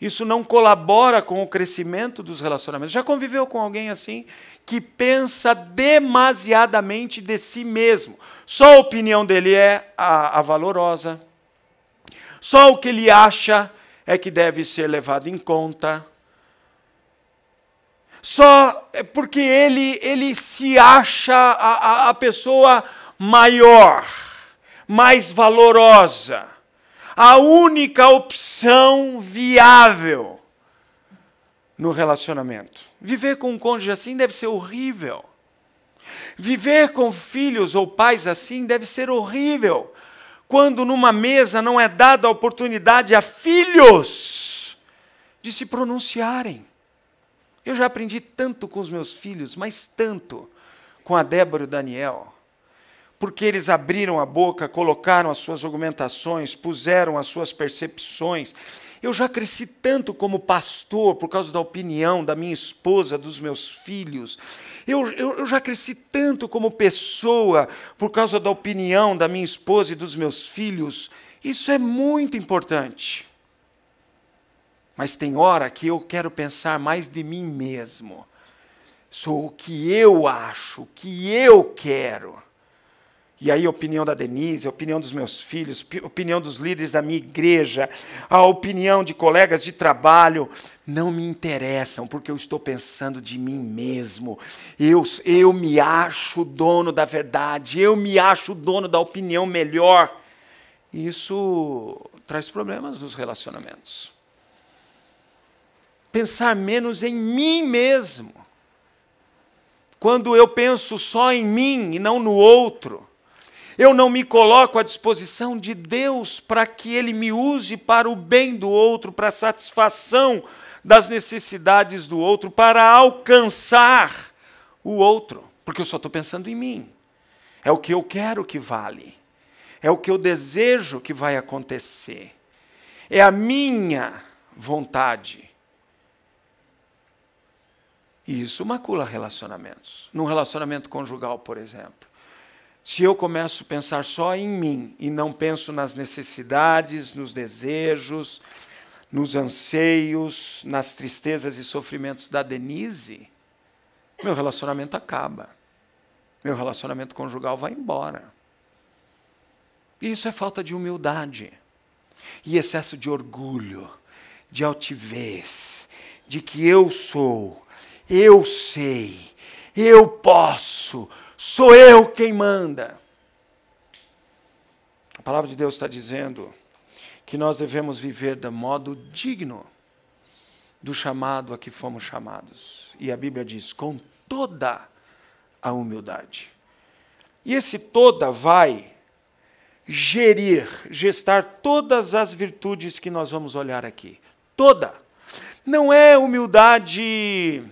Speaker 1: Isso não colabora com o crescimento dos relacionamentos. Já conviveu com alguém assim que pensa demasiadamente de si mesmo? Só a opinião dele é a, a valorosa. Só o que ele acha é que deve ser levado em conta só é porque ele, ele se acha a, a, a pessoa maior, mais valorosa, a única opção viável no relacionamento. Viver com um cônjuge assim deve ser horrível. Viver com filhos ou pais assim deve ser horrível. Quando numa mesa não é dada a oportunidade a filhos de se pronunciarem. Eu já aprendi tanto com os meus filhos, mas tanto com a Débora e o Daniel. Porque eles abriram a boca, colocaram as suas argumentações, puseram as suas percepções. Eu já cresci tanto como pastor por causa da opinião da minha esposa, dos meus filhos. Eu, eu, eu, já cresci tanto como pessoa por causa da opinião da minha esposa e dos meus filhos. Isso é muito importante mas tem hora que eu quero pensar mais de mim mesmo. Sou o que eu acho, o que eu quero. E aí, a opinião da Denise, a opinião dos meus filhos, a opinião dos líderes da minha igreja, a opinião de colegas de trabalho, não me interessam, porque eu estou pensando de mim mesmo. Eu, eu me acho dono da verdade, eu me acho dono da opinião melhor. E isso traz problemas nos relacionamentos pensar menos em mim mesmo. Quando eu penso só em mim e não no outro, eu não me coloco à disposição de Deus para que Ele me use para o bem do outro, para a satisfação das necessidades do outro, para alcançar o outro, porque eu só estou pensando em mim. É o que eu quero que vale, é o que eu desejo que vai acontecer, é a minha vontade e isso macula relacionamentos. Num relacionamento conjugal, por exemplo. Se eu começo a pensar só em mim e não penso nas necessidades, nos desejos, nos anseios, nas tristezas e sofrimentos da Denise, meu relacionamento acaba. Meu relacionamento conjugal vai embora. E isso é falta de humildade e excesso de orgulho, de altivez, de que eu sou, eu sei, eu posso, sou eu quem manda. A palavra de Deus está dizendo que nós devemos viver de modo digno do chamado a que fomos chamados. E a Bíblia diz: com toda a humildade. E esse toda vai gerir, gestar todas as virtudes que nós vamos olhar aqui. Toda. Não é humildade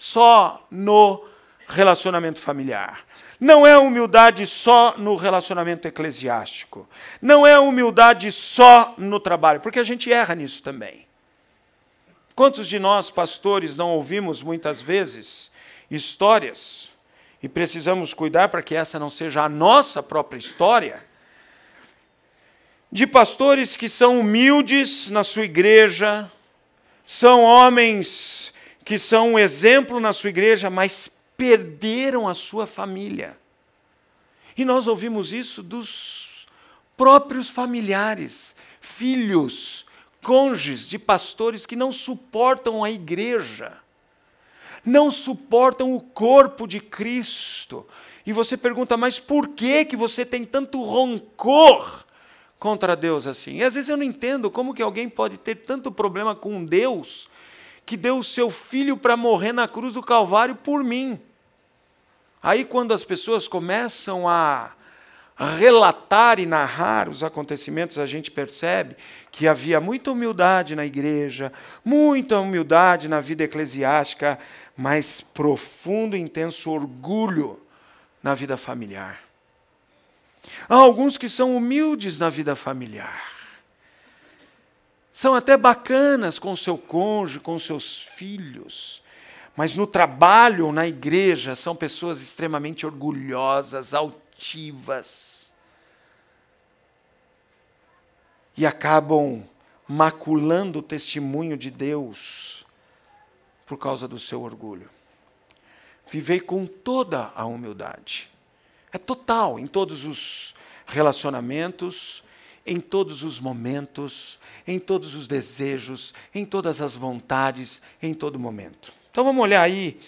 Speaker 1: só no relacionamento familiar. Não é humildade só no relacionamento eclesiástico. Não é humildade só no trabalho, porque a gente erra nisso também. Quantos de nós, pastores, não ouvimos muitas vezes histórias e precisamos cuidar para que essa não seja a nossa própria história? De pastores que são humildes na sua igreja, são homens que são um exemplo na sua igreja, mas perderam a sua família. E nós ouvimos isso dos próprios familiares, filhos, cônjuges de pastores que não suportam a igreja, não suportam o corpo de Cristo. E você pergunta, mas por que, que você tem tanto rancor contra Deus assim? E às vezes eu não entendo como que alguém pode ter tanto problema com Deus que deu o seu filho para morrer na cruz do Calvário por mim. Aí, quando as pessoas começam a relatar e narrar os acontecimentos, a gente percebe que havia muita humildade na igreja, muita humildade na vida eclesiástica, mas profundo e intenso orgulho na vida familiar. Há alguns que são humildes na vida familiar, são até bacanas com seu cônjuge, com seus filhos, mas no trabalho ou na igreja são pessoas extremamente orgulhosas, altivas e acabam maculando o testemunho de Deus por causa do seu orgulho. Vivei com toda a humildade. É total em todos os relacionamentos, em todos os momentos, em todos os desejos, em todas as vontades, em todo momento. Então vamos olhar aí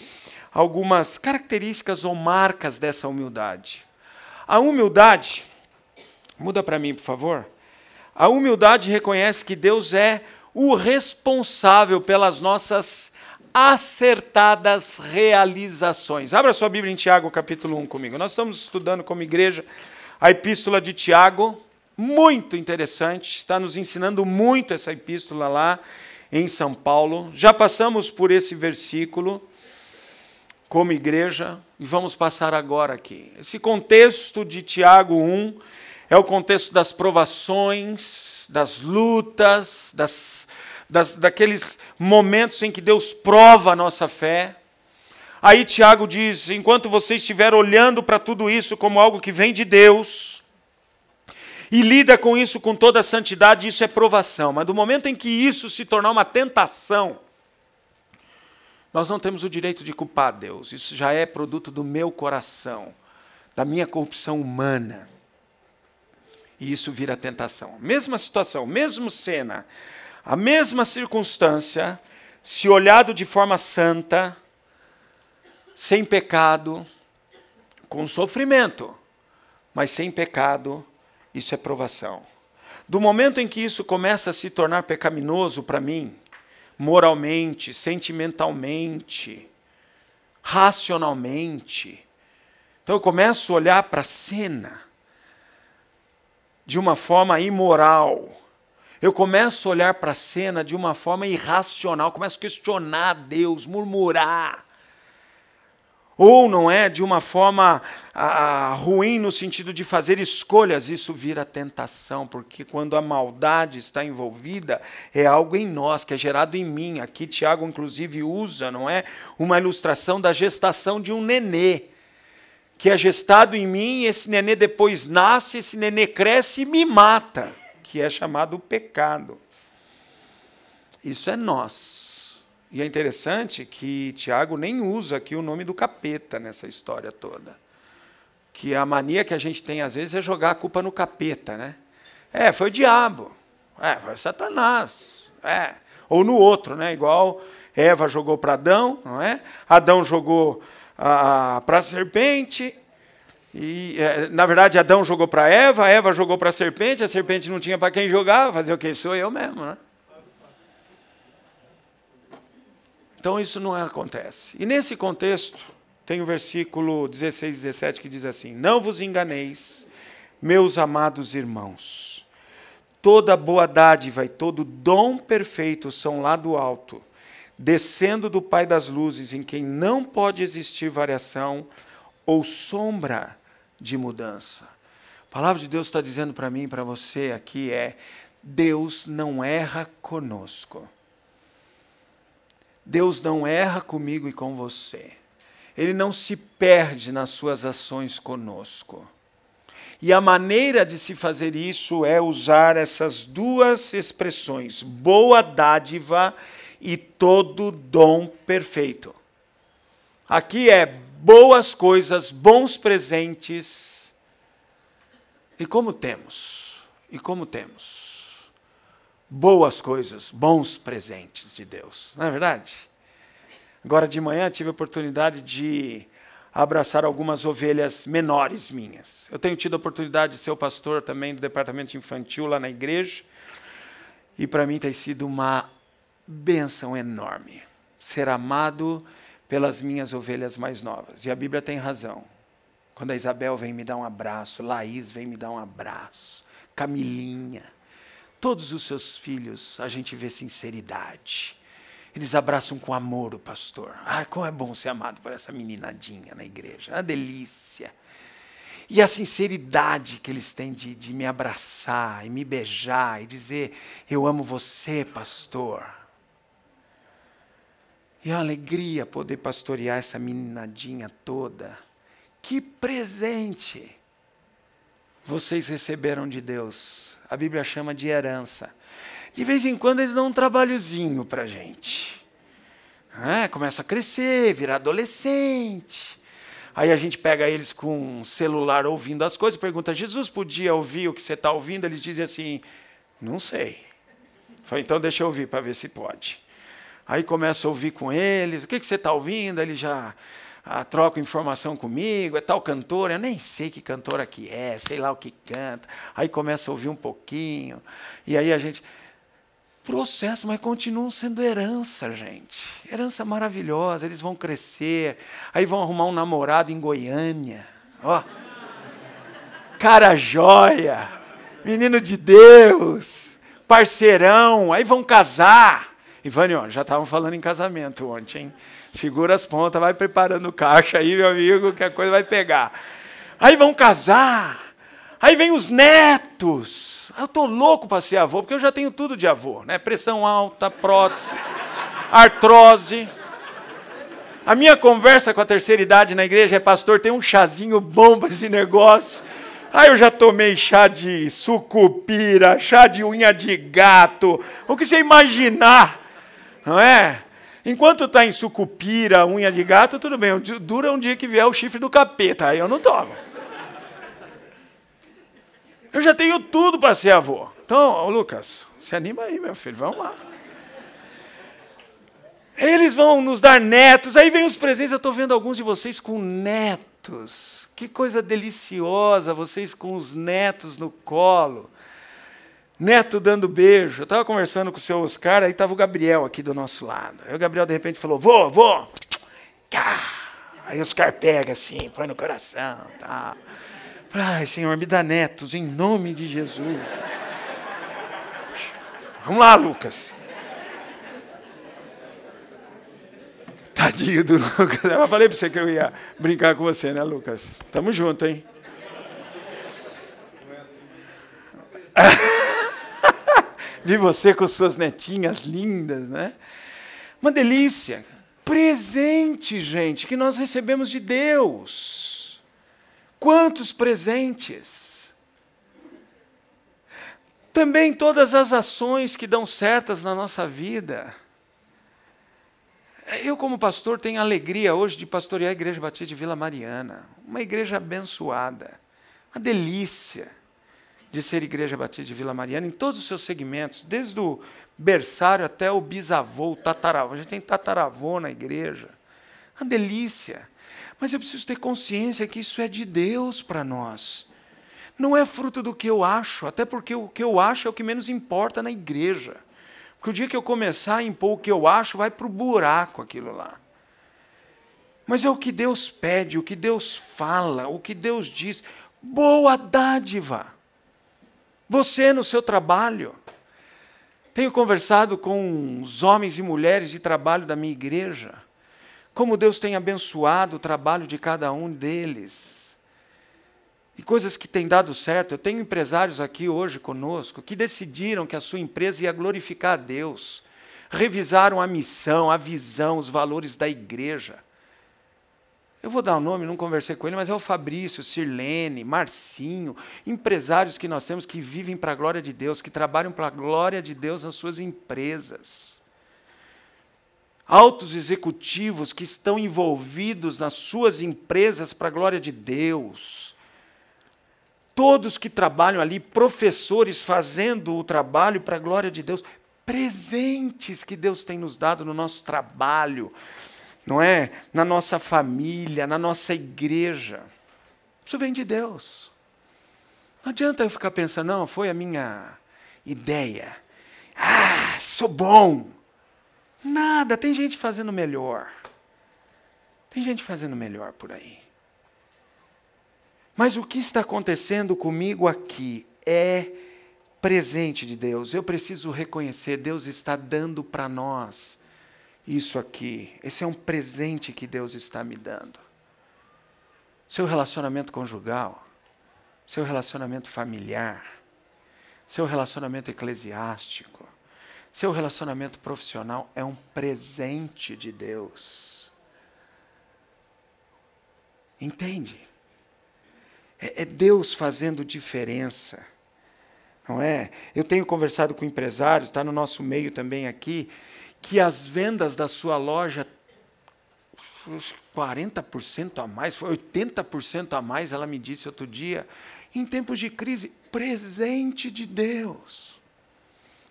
Speaker 1: algumas características ou marcas dessa humildade. A humildade, muda para mim, por favor. A humildade reconhece que Deus é o responsável pelas nossas acertadas realizações. Abra sua Bíblia em Tiago, capítulo 1 comigo. Nós estamos estudando como igreja a epístola de Tiago, muito interessante, está nos ensinando muito essa epístola lá em São Paulo. Já passamos por esse versículo como igreja e vamos passar agora aqui. Esse contexto de Tiago 1 é o contexto das provações, das lutas, das, das daqueles momentos em que Deus prova a nossa fé. Aí Tiago diz: enquanto você estiver olhando para tudo isso como algo que vem de Deus, e lida com isso com toda a santidade, isso é provação. Mas do momento em que isso se tornar uma tentação, nós não temos o direito de culpar Deus. Isso já é produto do meu coração, da minha corrupção humana. E isso vira tentação. Mesma situação, mesma cena, a mesma circunstância, se olhado de forma santa, sem pecado, com sofrimento, mas sem pecado, isso é provação. Do momento em que isso começa a se tornar pecaminoso para mim, moralmente, sentimentalmente, racionalmente, então eu começo a olhar para a cena de uma forma imoral. Eu começo a olhar para a cena de uma forma irracional, começo a questionar Deus, murmurar ou não é de uma forma ah, ruim no sentido de fazer escolhas, isso vira tentação, porque quando a maldade está envolvida, é algo em nós, que é gerado em mim. Aqui Tiago, inclusive, usa, não é? Uma ilustração da gestação de um nenê, que é gestado em mim, esse nenê depois nasce, esse nenê cresce e me mata, que é chamado pecado. Isso é nós. E é interessante que Tiago nem usa aqui o nome do capeta nessa história toda. Que a mania que a gente tem às vezes é jogar a culpa no capeta, né? É, foi o diabo. É, foi Satanás. É, ou no outro, né? Igual Eva jogou para Adão, não é? Adão jogou ah, para a serpente. E, é, na verdade, Adão jogou para Eva, Eva jogou para a serpente, a serpente não tinha para quem jogar, fazer o que? Sou eu mesmo, né? Então isso não acontece. E nesse contexto, tem o versículo 16, 17 que diz assim: Não vos enganeis, meus amados irmãos. Toda boa dádiva e todo dom perfeito são lá do alto, descendo do Pai das luzes, em quem não pode existir variação ou sombra de mudança. A palavra de Deus está dizendo para mim e para você aqui é: Deus não erra conosco. Deus não erra comigo e com você. Ele não se perde nas suas ações conosco. E a maneira de se fazer isso é usar essas duas expressões: boa dádiva e todo dom perfeito. Aqui é boas coisas, bons presentes. E como temos? E como temos? boas coisas, bons presentes de Deus, não é verdade? Agora de manhã tive a oportunidade de abraçar algumas ovelhas menores minhas. Eu tenho tido a oportunidade de ser o pastor também do departamento infantil lá na igreja, e para mim tem sido uma bênção enorme ser amado pelas minhas ovelhas mais novas. E a Bíblia tem razão. Quando a Isabel vem me dar um abraço, Laís vem me dar um abraço, Camilinha todos os seus filhos, a gente vê sinceridade. Eles abraçam com amor o pastor. Ah, como é bom ser amado por essa meninadinha na igreja. É uma delícia. E a sinceridade que eles têm de, de me abraçar e me beijar e dizer: Eu amo você, pastor. E a é uma alegria poder pastorear essa meninadinha toda. Que presente vocês receberam de Deus a Bíblia chama de herança. De vez em quando eles dão um trabalhozinho para a gente. É, começa a crescer, virar adolescente. Aí a gente pega eles com um celular ouvindo as coisas, pergunta: Jesus podia ouvir o que você está ouvindo? Eles dizem assim: Não sei. Fala, então deixa eu ouvir para ver se pode. Aí começa a ouvir com eles: O que, que você está ouvindo? Ele já ah, troca informação comigo, é tal cantora, eu nem sei que cantora que é, sei lá o que canta. Aí começa a ouvir um pouquinho, e aí a gente. Processo, mas continuam sendo herança, gente. Herança maravilhosa, eles vão crescer, aí vão arrumar um namorado em Goiânia. Ó. Cara joia, menino de Deus, parceirão, aí vão casar. Ivânio, já estavam falando em casamento ontem, hein? Segura as pontas, vai preparando o caixa aí, meu amigo, que a coisa vai pegar. Aí vão casar. Aí vem os netos. Eu tô louco para ser avô, porque eu já tenho tudo de avô, né? Pressão alta, prótese, artrose. A minha conversa com a terceira idade na igreja é, pastor, tem um chazinho bom para esse negócio. Aí eu já tomei chá de sucupira, chá de unha de gato, o que você imaginar, não é? Enquanto está em sucupira, unha de gato, tudo bem. Dura é um dia que vier o chifre do capeta, aí eu não tomo. Eu já tenho tudo para ser avô. Então, Lucas, se anima aí, meu filho, vamos lá. Eles vão nos dar netos. Aí vem os presentes. Eu estou vendo alguns de vocês com netos. Que coisa deliciosa, vocês com os netos no colo. Neto dando beijo. Eu estava conversando com o seu Oscar, aí estava o Gabriel aqui do nosso lado. Aí o Gabriel, de repente, falou: Vou, vou. Aí o Oscar pega assim, põe no coração. Tá. Ai, Senhor, me dá netos, em nome de Jesus. Vamos lá, Lucas. Tadinho do Lucas. Eu falei para você que eu ia brincar com você, né, Lucas? Tamo junto, hein? Não é assim. Vi você com suas netinhas lindas, né? Uma delícia. Presente, gente, que nós recebemos de Deus. Quantos presentes! Também todas as ações que dão certas na nossa vida. Eu, como pastor, tenho alegria hoje de pastorear a Igreja Batista de Vila Mariana, uma igreja abençoada, uma delícia de ser Igreja Batista de Vila Mariana em todos os seus segmentos, desde o berçário até o bisavô, o tataravô. A gente tem tataravô na igreja. Uma delícia. Mas eu preciso ter consciência que isso é de Deus para nós. Não é fruto do que eu acho, até porque o que eu acho é o que menos importa na igreja. Porque o dia que eu começar a impor o que eu acho, vai para o buraco aquilo lá. Mas é o que Deus pede, o que Deus fala, o que Deus diz. Boa dádiva! Você no seu trabalho. Tenho conversado com os homens e mulheres de trabalho da minha igreja, como Deus tem abençoado o trabalho de cada um deles. E coisas que têm dado certo. Eu tenho empresários aqui hoje conosco que decidiram que a sua empresa ia glorificar a Deus, revisaram a missão, a visão, os valores da igreja. Eu vou dar o um nome, não conversei com ele, mas é o Fabrício, Sirlene, Marcinho, empresários que nós temos que vivem para a glória de Deus, que trabalham para a glória de Deus nas suas empresas. Altos executivos que estão envolvidos nas suas empresas para a glória de Deus. Todos que trabalham ali, professores fazendo o trabalho para a glória de Deus. Presentes que Deus tem nos dado no nosso trabalho não é? Na nossa família, na nossa igreja. Isso vem de Deus. Não adianta eu ficar pensando, não, foi a minha ideia. Ah, sou bom. Nada, tem gente fazendo melhor. Tem gente fazendo melhor por aí. Mas o que está acontecendo comigo aqui é presente de Deus. Eu preciso reconhecer, Deus está dando para nós isso aqui. Esse é um presente que Deus está me dando. Seu relacionamento conjugal, seu relacionamento familiar, seu relacionamento eclesiástico, seu relacionamento profissional é um presente de Deus. Entende? É, é Deus fazendo diferença. Não é? Eu tenho conversado com empresários, está no nosso meio também aqui, que as vendas da sua loja, 40% a mais, foi 80% a mais, ela me disse outro dia, em tempos de crise, presente de Deus.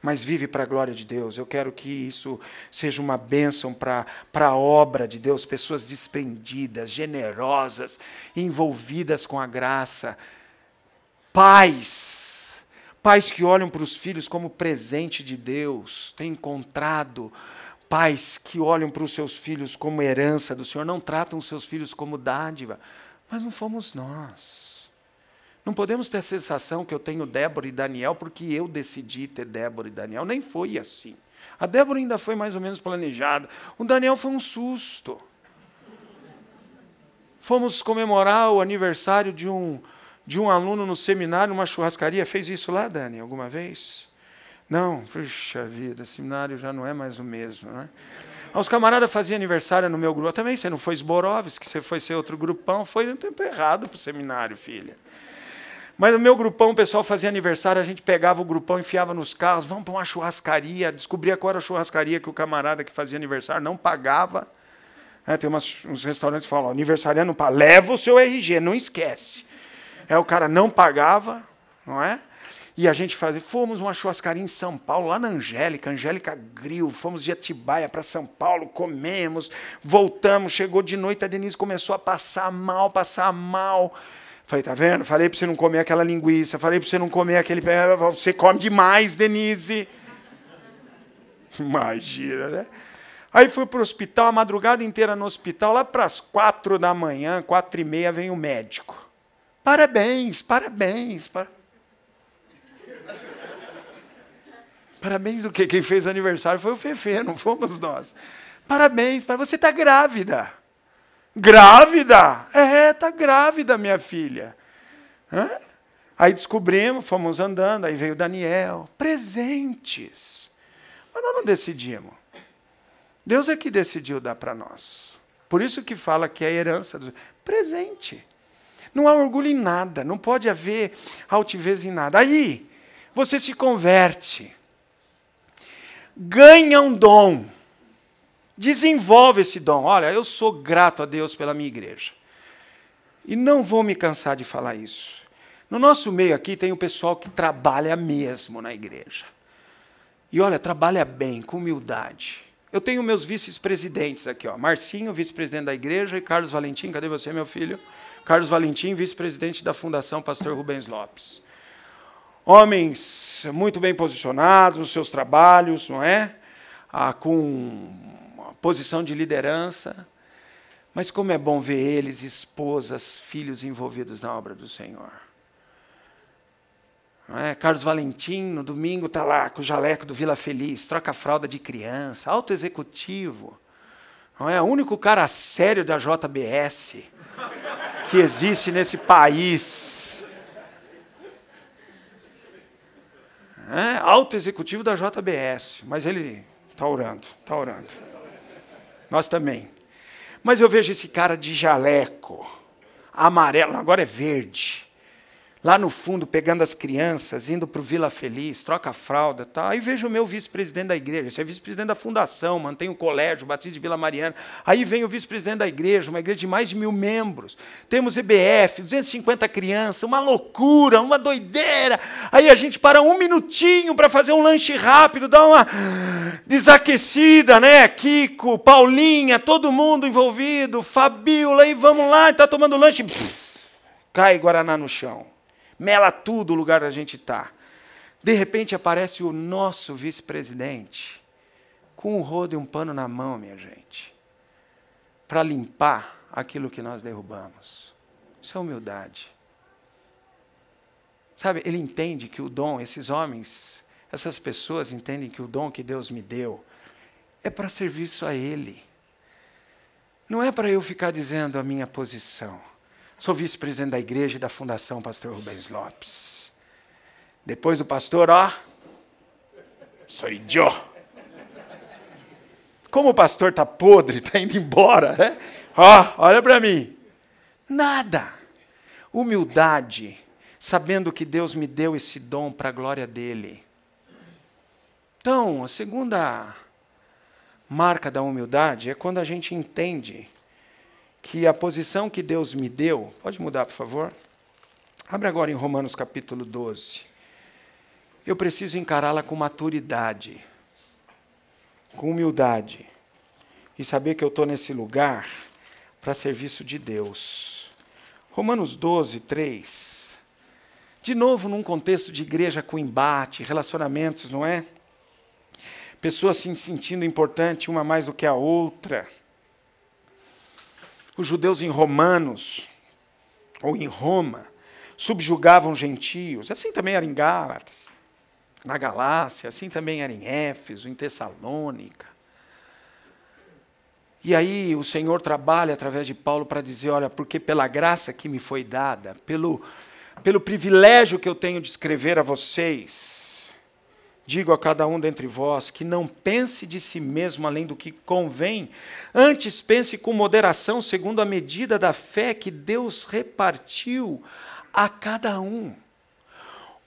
Speaker 1: Mas vive para a glória de Deus. Eu quero que isso seja uma bênção para a obra de Deus, pessoas desprendidas, generosas, envolvidas com a graça. Paz Pais que olham para os filhos como presente de Deus, têm encontrado. Pais que olham para os seus filhos como herança do Senhor, não tratam os seus filhos como dádiva. Mas não fomos nós. Não podemos ter a sensação que eu tenho Débora e Daniel porque eu decidi ter Débora e Daniel. Nem foi assim. A Débora ainda foi mais ou menos planejada. O Daniel foi um susto. Fomos comemorar o aniversário de um de um aluno no seminário, numa churrascaria. Fez isso lá, Dani, alguma vez? Não, puxa vida, seminário já não é mais o mesmo, né? Ah, os camaradas faziam aniversário no meu grupo também. Você não foi Sborovski, você foi ser outro grupão. Foi no tempo errado para o seminário, filha. Mas o meu grupão, o pessoal fazia aniversário, a gente pegava o grupão, enfiava nos carros, vamos para uma churrascaria. Descobria qual era a churrascaria que o camarada que fazia aniversário não pagava. É, tem umas, uns restaurantes que falam: aniversariante não paga. Leva o seu RG, não esquece. É, o cara não pagava, não é? E a gente fazia, fomos uma churrascaria em São Paulo, lá na Angélica, Angélica Grill, fomos de Atibaia para São Paulo, comemos, voltamos, chegou de noite, a Denise começou a passar mal, passar mal. Falei, tá vendo? Falei para você não comer aquela linguiça, falei para você não comer aquele. Você come demais, Denise. Imagina, né? Aí fui para o hospital, a madrugada inteira no hospital, lá para as quatro da manhã, quatro e meia, vem o médico. Parabéns, parabéns. Par... Parabéns do quê? Quem fez o aniversário foi o Fefe, não fomos nós. Parabéns, para você está grávida. Grávida? É, está grávida, minha filha. Hã? Aí descobrimos, fomos andando, aí veio Daniel. Presentes. Mas nós não decidimos. Deus é que decidiu dar para nós. Por isso que fala que é a herança do presente. Não há orgulho em nada, não pode haver altivez em nada. Aí, você se converte, ganha um dom, desenvolve esse dom. Olha, eu sou grato a Deus pela minha igreja. E não vou me cansar de falar isso. No nosso meio aqui tem o pessoal que trabalha mesmo na igreja. E olha, trabalha bem, com humildade. Eu tenho meus vice-presidentes aqui, ó. Marcinho, vice-presidente da igreja, e Carlos Valentim, cadê você, meu filho? Carlos Valentim, vice-presidente da Fundação Pastor Rubens Lopes. Homens muito bem posicionados nos seus trabalhos, não é? Ah, com posição de liderança. Mas como é bom ver eles, esposas, filhos envolvidos na obra do Senhor. É? Carlos Valentim, no domingo, está lá com o jaleco do Vila Feliz, troca a fralda de criança, alto executivo. Não é? O único cara sério da JBS que existe nesse país. É, alto executivo da JBS, mas ele está orando, está orando. Nós também. Mas eu vejo esse cara de jaleco, amarelo, agora é verde lá no fundo pegando as crianças, indo para o Vila Feliz, troca a fralda, tá? aí vejo o meu vice-presidente da igreja, você é vice-presidente da fundação, mantém o colégio, o Batista de Vila Mariana, aí vem o vice-presidente da igreja, uma igreja de mais de mil membros, temos EBF, 250 crianças, uma loucura, uma doideira, aí a gente para um minutinho para fazer um lanche rápido, dá uma desaquecida, né, Kiko, Paulinha, todo mundo envolvido, Fabiola, e vamos lá, está tomando lanche, cai Guaraná no chão mela tudo o lugar onde a gente está. De repente aparece o nosso vice-presidente com um rodo e um pano na mão, minha gente, para limpar aquilo que nós derrubamos. Isso é humildade. Sabe, ele entende que o dom, esses homens, essas pessoas entendem que o dom que Deus me deu é para serviço a Ele. Não é para eu ficar dizendo a minha posição. Sou vice-presidente da igreja e da Fundação Pastor Rubens Lopes. Depois do pastor, ó, sou idiota. Como o pastor está podre, está indo embora, né? Ó, olha para mim. Nada. Humildade, sabendo que Deus me deu esse dom para a glória dele. Então, a segunda marca da humildade é quando a gente entende que a posição que Deus me deu, pode mudar, por favor? Abre agora em Romanos capítulo 12. Eu preciso encará-la com maturidade, com humildade, e saber que eu estou nesse lugar para serviço de Deus. Romanos 12, 3. De novo, num contexto de igreja com embate, relacionamentos, não é? Pessoas se sentindo importante uma mais do que a outra os judeus em Romanos, ou em Roma, subjugavam gentios. Assim também era em Gálatas, na Galácia, assim também era em Éfeso, em Tessalônica. E aí o Senhor trabalha através de Paulo para dizer: olha, porque pela graça que me foi dada, pelo, pelo privilégio que eu tenho de escrever a vocês, Digo a cada um dentre vós que não pense de si mesmo além do que convém, antes pense com moderação, segundo a medida da fé que Deus repartiu a cada um.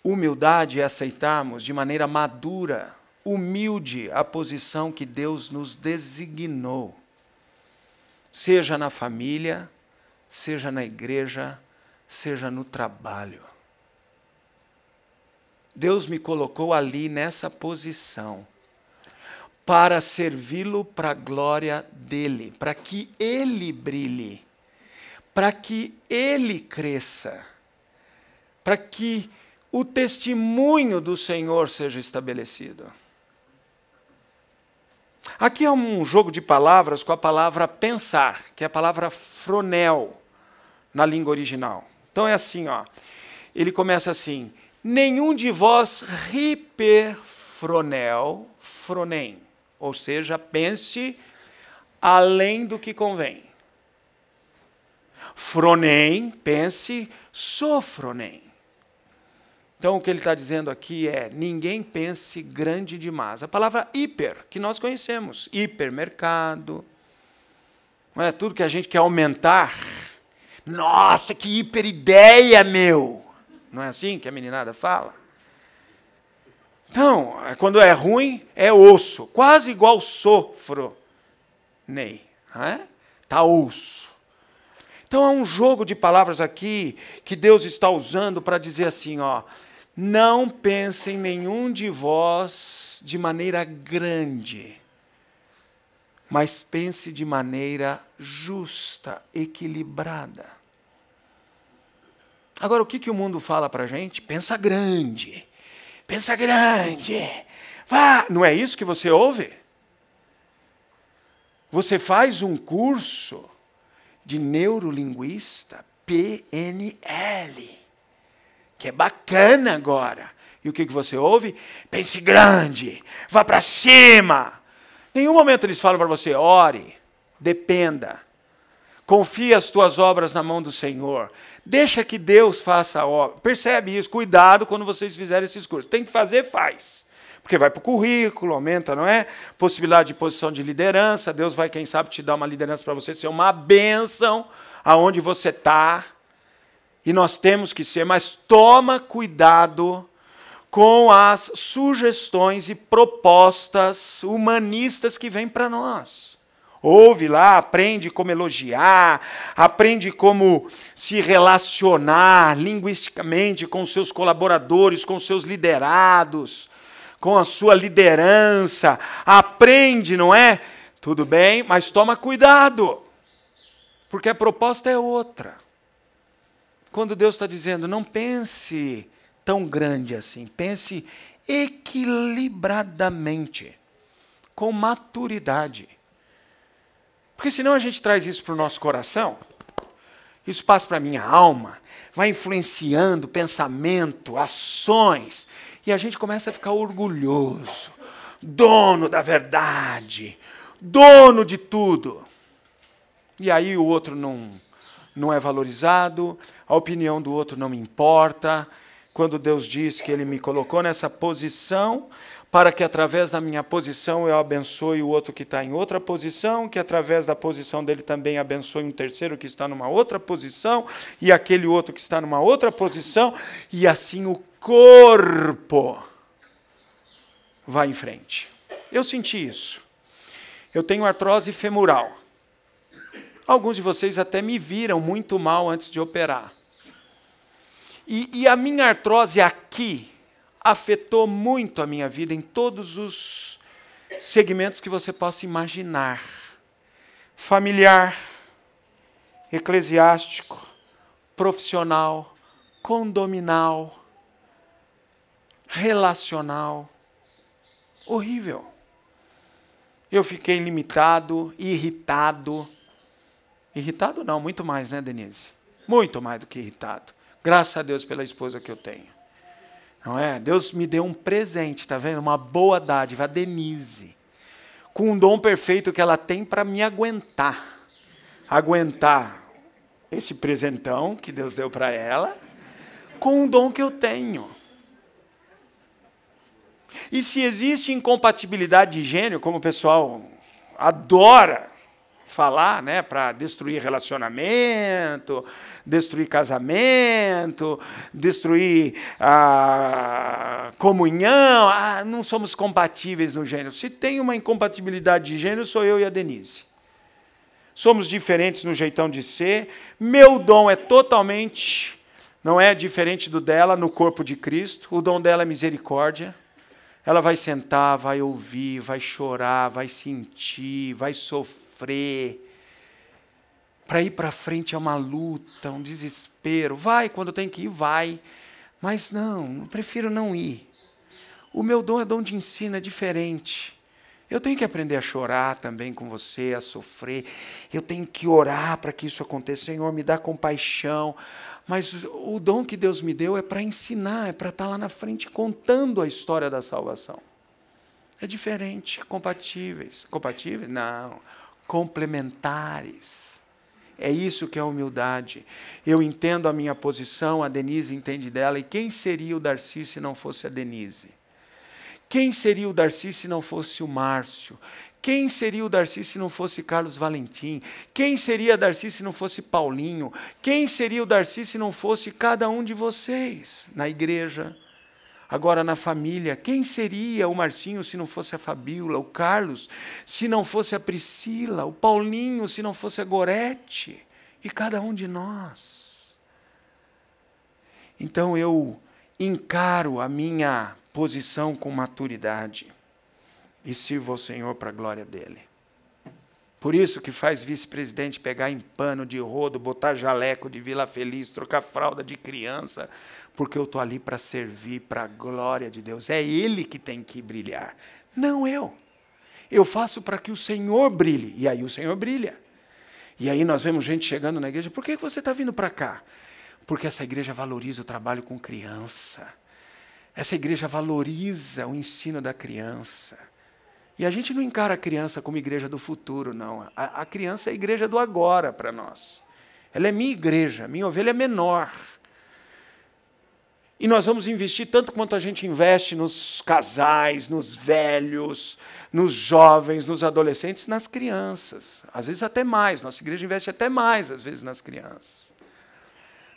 Speaker 1: Humildade é aceitarmos de maneira madura, humilde, a posição que Deus nos designou, seja na família, seja na igreja, seja no trabalho. Deus me colocou ali nessa posição para servi-lo para a glória dele, para que ele brilhe, para que ele cresça, para que o testemunho do Senhor seja estabelecido. Aqui é um jogo de palavras com a palavra pensar, que é a palavra fronel na língua original. Então é assim, ó. Ele começa assim: nenhum de vós hiperfronel, fronem, ou seja, pense além do que convém. Fronem, pense, sofronem. Então, o que ele está dizendo aqui é: ninguém pense grande demais. A palavra hiper, que nós conhecemos, hipermercado, não é tudo que a gente quer aumentar. Nossa, que hiper ideia, meu! Não é assim que a meninada fala? Então, é, quando é ruim, é osso. Quase igual sofro. Nei. Né? Tá osso. Então é um jogo de palavras aqui que Deus está usando para dizer assim, ó, não pensem nenhum de vós de maneira grande, mas pense de maneira justa, equilibrada. Agora, o que, que o mundo fala para a gente? Pensa grande. Pensa grande. Vá. Não é isso que você ouve? Você faz um curso de neurolinguista, PNL, que é bacana agora. E o que, que você ouve? Pense grande, vá para cima. Nenhum momento eles falam para você, ore, dependa, Confia as tuas obras na mão do Senhor. Deixa que Deus faça a obra. Percebe isso? Cuidado quando vocês fizerem esses cursos. Tem que fazer, faz. Porque vai para o currículo, aumenta, não é? Possibilidade de posição de liderança. Deus vai, quem sabe, te dar uma liderança para você ser uma bênção aonde você está. E nós temos que ser, mas toma cuidado com as sugestões e propostas humanistas que vêm para nós ouve lá, aprende como elogiar, aprende como se relacionar linguisticamente com seus colaboradores, com seus liderados, com a sua liderança. Aprende, não é? Tudo bem, mas toma cuidado, porque a proposta é outra. Quando Deus está dizendo, não pense tão grande assim, pense equilibradamente, com maturidade. Porque senão a gente traz isso para o nosso coração, isso passa para a minha alma, vai influenciando pensamento, ações, e a gente começa a ficar orgulhoso, dono da verdade, dono de tudo. E aí o outro não, não é valorizado, a opinião do outro não me importa. Quando Deus diz que Ele me colocou nessa posição, para que através da minha posição eu abençoe o outro que está em outra posição, que através da posição dele também abençoe um terceiro que está numa outra posição, e aquele outro que está numa outra posição, e assim o corpo vai em frente. Eu senti isso. Eu tenho artrose femoral. Alguns de vocês até me viram muito mal antes de operar. E, e a minha artrose aqui, afetou muito a minha vida em todos os segmentos que você possa imaginar: familiar, eclesiástico, profissional, condominal, relacional. Horrível. Eu fiquei limitado, irritado. Irritado não, muito mais, né, Denise? Muito mais do que irritado. Graças a Deus pela esposa que eu tenho. Não é? Deus me deu um presente, tá vendo? Uma boa dádiva, a Denise. Com um dom perfeito que ela tem para me aguentar. Aguentar esse presentão que Deus deu para ela com um dom que eu tenho. E se existe incompatibilidade de gênio, como o pessoal adora falar, né, para destruir relacionamento, destruir casamento, destruir a comunhão. Ah, não somos compatíveis no gênero. Se tem uma incompatibilidade de gênero, sou eu e a Denise. Somos diferentes no jeitão de ser. Meu dom é totalmente não é diferente do dela no corpo de Cristo. O dom dela é misericórdia. Ela vai sentar, vai ouvir, vai chorar, vai sentir, vai sofrer sofrer. Para ir para frente é uma luta, um desespero. Vai quando tem que ir, vai. Mas não, eu prefiro não ir. O meu dom é dom de ensino, é diferente. Eu tenho que aprender a chorar também com você, a sofrer. Eu tenho que orar para que isso aconteça. Senhor, me dá compaixão. Mas o dom que Deus me deu é para ensinar, é para estar tá lá na frente contando a história da salvação. É diferente, compatíveis. Compatíveis? Não complementares. É isso que é humildade. Eu entendo a minha posição, a Denise entende dela, e quem seria o Darcy se não fosse a Denise? Quem seria o Darcy se não fosse o Márcio? Quem seria o Darcy se não fosse Carlos Valentim? Quem seria o Darcy se não fosse Paulinho? Quem seria o Darcy se não fosse cada um de vocês na igreja? Agora, na família, quem seria o Marcinho se não fosse a Fabíola, o Carlos, se não fosse a Priscila, o Paulinho, se não fosse a Gorete, e cada um de nós? Então eu encaro a minha posição com maturidade e sirvo ao Senhor para a glória dele. Por isso que faz vice-presidente pegar em pano de rodo, botar jaleco de Vila Feliz, trocar fralda de criança, porque eu estou ali para servir para a glória de Deus. É Ele que tem que brilhar, não eu. Eu faço para que o Senhor brilhe, e aí o Senhor brilha. E aí nós vemos gente chegando na igreja, por que você está vindo para cá? Porque essa igreja valoriza o trabalho com criança. Essa igreja valoriza o ensino da criança. E a gente não encara a criança como igreja do futuro, não. A, a criança é a igreja do agora para nós. Ela é minha igreja, minha ovelha é menor. E nós vamos investir tanto quanto a gente investe nos casais, nos velhos, nos jovens, nos adolescentes, nas crianças. Às vezes até mais, nossa igreja investe até mais, às vezes, nas crianças.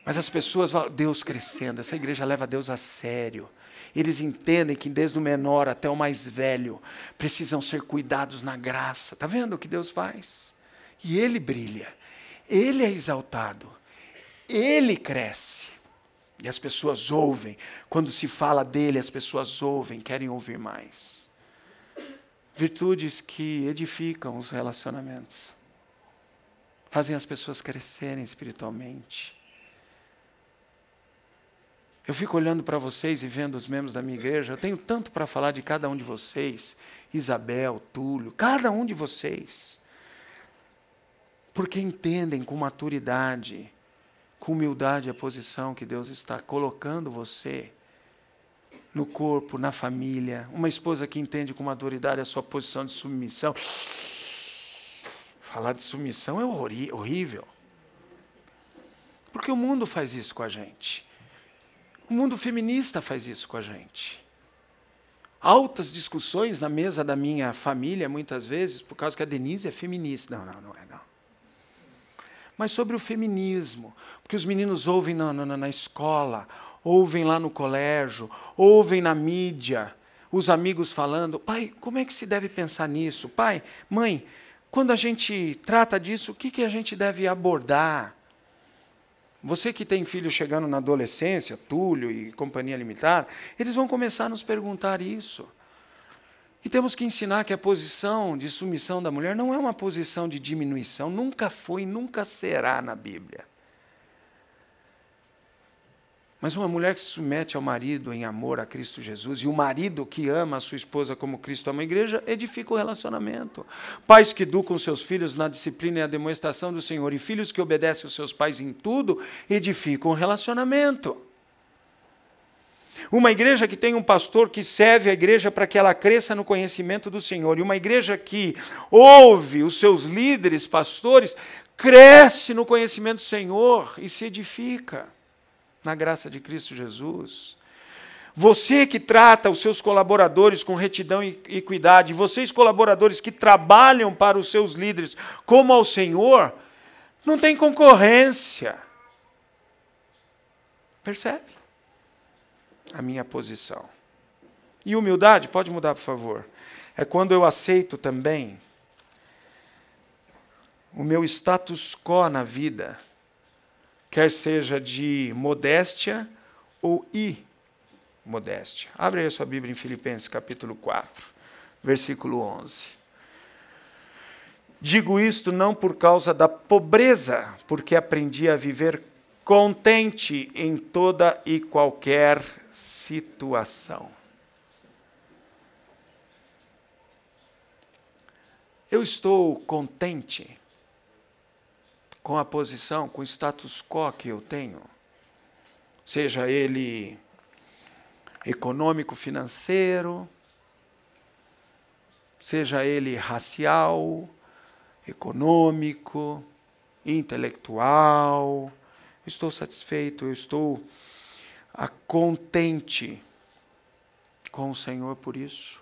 Speaker 1: Mas as pessoas falam, Deus crescendo, essa igreja leva Deus a sério. Eles entendem que desde o menor até o mais velho precisam ser cuidados na graça. Está vendo o que Deus faz? E ele brilha, ele é exaltado, ele cresce. E as pessoas ouvem. Quando se fala dele, as pessoas ouvem, querem ouvir mais. Virtudes que edificam os relacionamentos, fazem as pessoas crescerem espiritualmente. Eu fico olhando para vocês e vendo os membros da minha igreja. Eu tenho tanto para falar de cada um de vocês, Isabel, Túlio, cada um de vocês. Porque entendem com maturidade com humildade a posição que Deus está colocando você no corpo, na família. Uma esposa que entende com maturidade a sua posição de submissão. Falar de submissão é horrível. Porque o mundo faz isso com a gente. O mundo feminista faz isso com a gente. Altas discussões na mesa da minha família, muitas vezes, por causa que a Denise é feminista. Não, não, não é, não mas sobre o feminismo. Porque os meninos ouvem na, na, na escola, ouvem lá no colégio, ouvem na mídia, os amigos falando: pai, como é que se deve pensar nisso? Pai, mãe, quando a gente trata disso, o que, que a gente deve abordar? Você que tem filho chegando na adolescência, Túlio e Companhia Limitada, eles vão começar a nos perguntar isso. E temos que ensinar que a posição de submissão da mulher não é uma posição de diminuição, nunca foi, nunca será na Bíblia. Mas uma mulher que se submete ao marido em amor a Cristo Jesus e o marido que ama a sua esposa como Cristo ama a igreja, edifica o relacionamento. Pais que educam seus filhos na disciplina e a demonstração do Senhor e filhos que obedecem aos seus pais em tudo, edificam o relacionamento. Uma igreja que tem um pastor que serve a igreja para que ela cresça no conhecimento do Senhor, e uma igreja que ouve os seus líderes, pastores, cresce no conhecimento do Senhor e se edifica na graça de Cristo Jesus. Você que trata os seus colaboradores com retidão e equidade, vocês colaboradores que trabalham para os seus líderes como ao Senhor, não tem concorrência. Percebe? a minha posição. E humildade, pode mudar, por favor. É quando eu aceito também o meu status quo na vida, quer seja de modéstia ou imodéstia. Abre aí a sua Bíblia em Filipenses capítulo 4, versículo 11. Digo isto não por causa da pobreza, porque aprendi a viver contente em toda e qualquer situação. Eu estou contente com a posição, com o status quo que eu tenho, seja ele econômico, financeiro, seja ele racial, econômico, intelectual, estou satisfeito, eu estou contente com o Senhor por isso.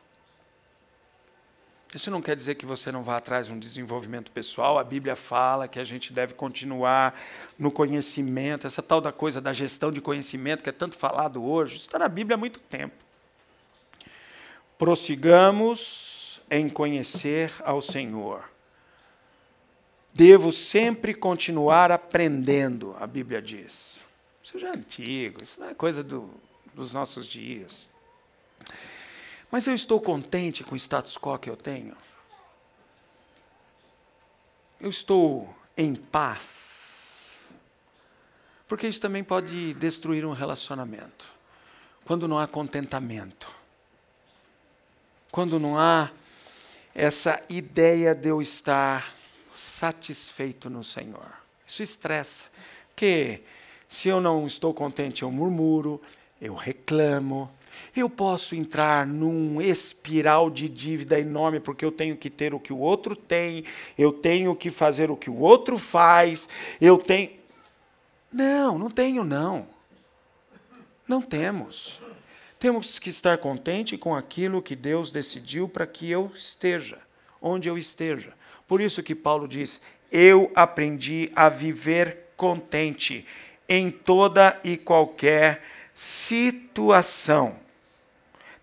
Speaker 1: Isso não quer dizer que você não vá atrás de um desenvolvimento pessoal. A Bíblia fala que a gente deve continuar no conhecimento, essa tal da coisa da gestão de conhecimento que é tanto falado hoje. Isso está na Bíblia há muito tempo. Prossigamos em conhecer ao Senhor Devo sempre continuar aprendendo, a Bíblia diz. Isso já é antigo, isso não é coisa do, dos nossos dias. Mas eu estou contente com o status quo que eu tenho. Eu estou em paz. Porque isso também pode destruir um relacionamento. Quando não há contentamento. Quando não há essa ideia de eu estar satisfeito no Senhor. Isso estressa, porque se eu não estou contente, eu murmuro, eu reclamo, eu posso entrar num espiral de dívida enorme porque eu tenho que ter o que o outro tem, eu tenho que fazer o que o outro faz, eu tenho. Não, não tenho, não. Não temos. Temos que estar contente com aquilo que Deus decidiu para que eu esteja, onde eu esteja. Por isso que Paulo diz: Eu aprendi a viver contente em toda e qualquer situação.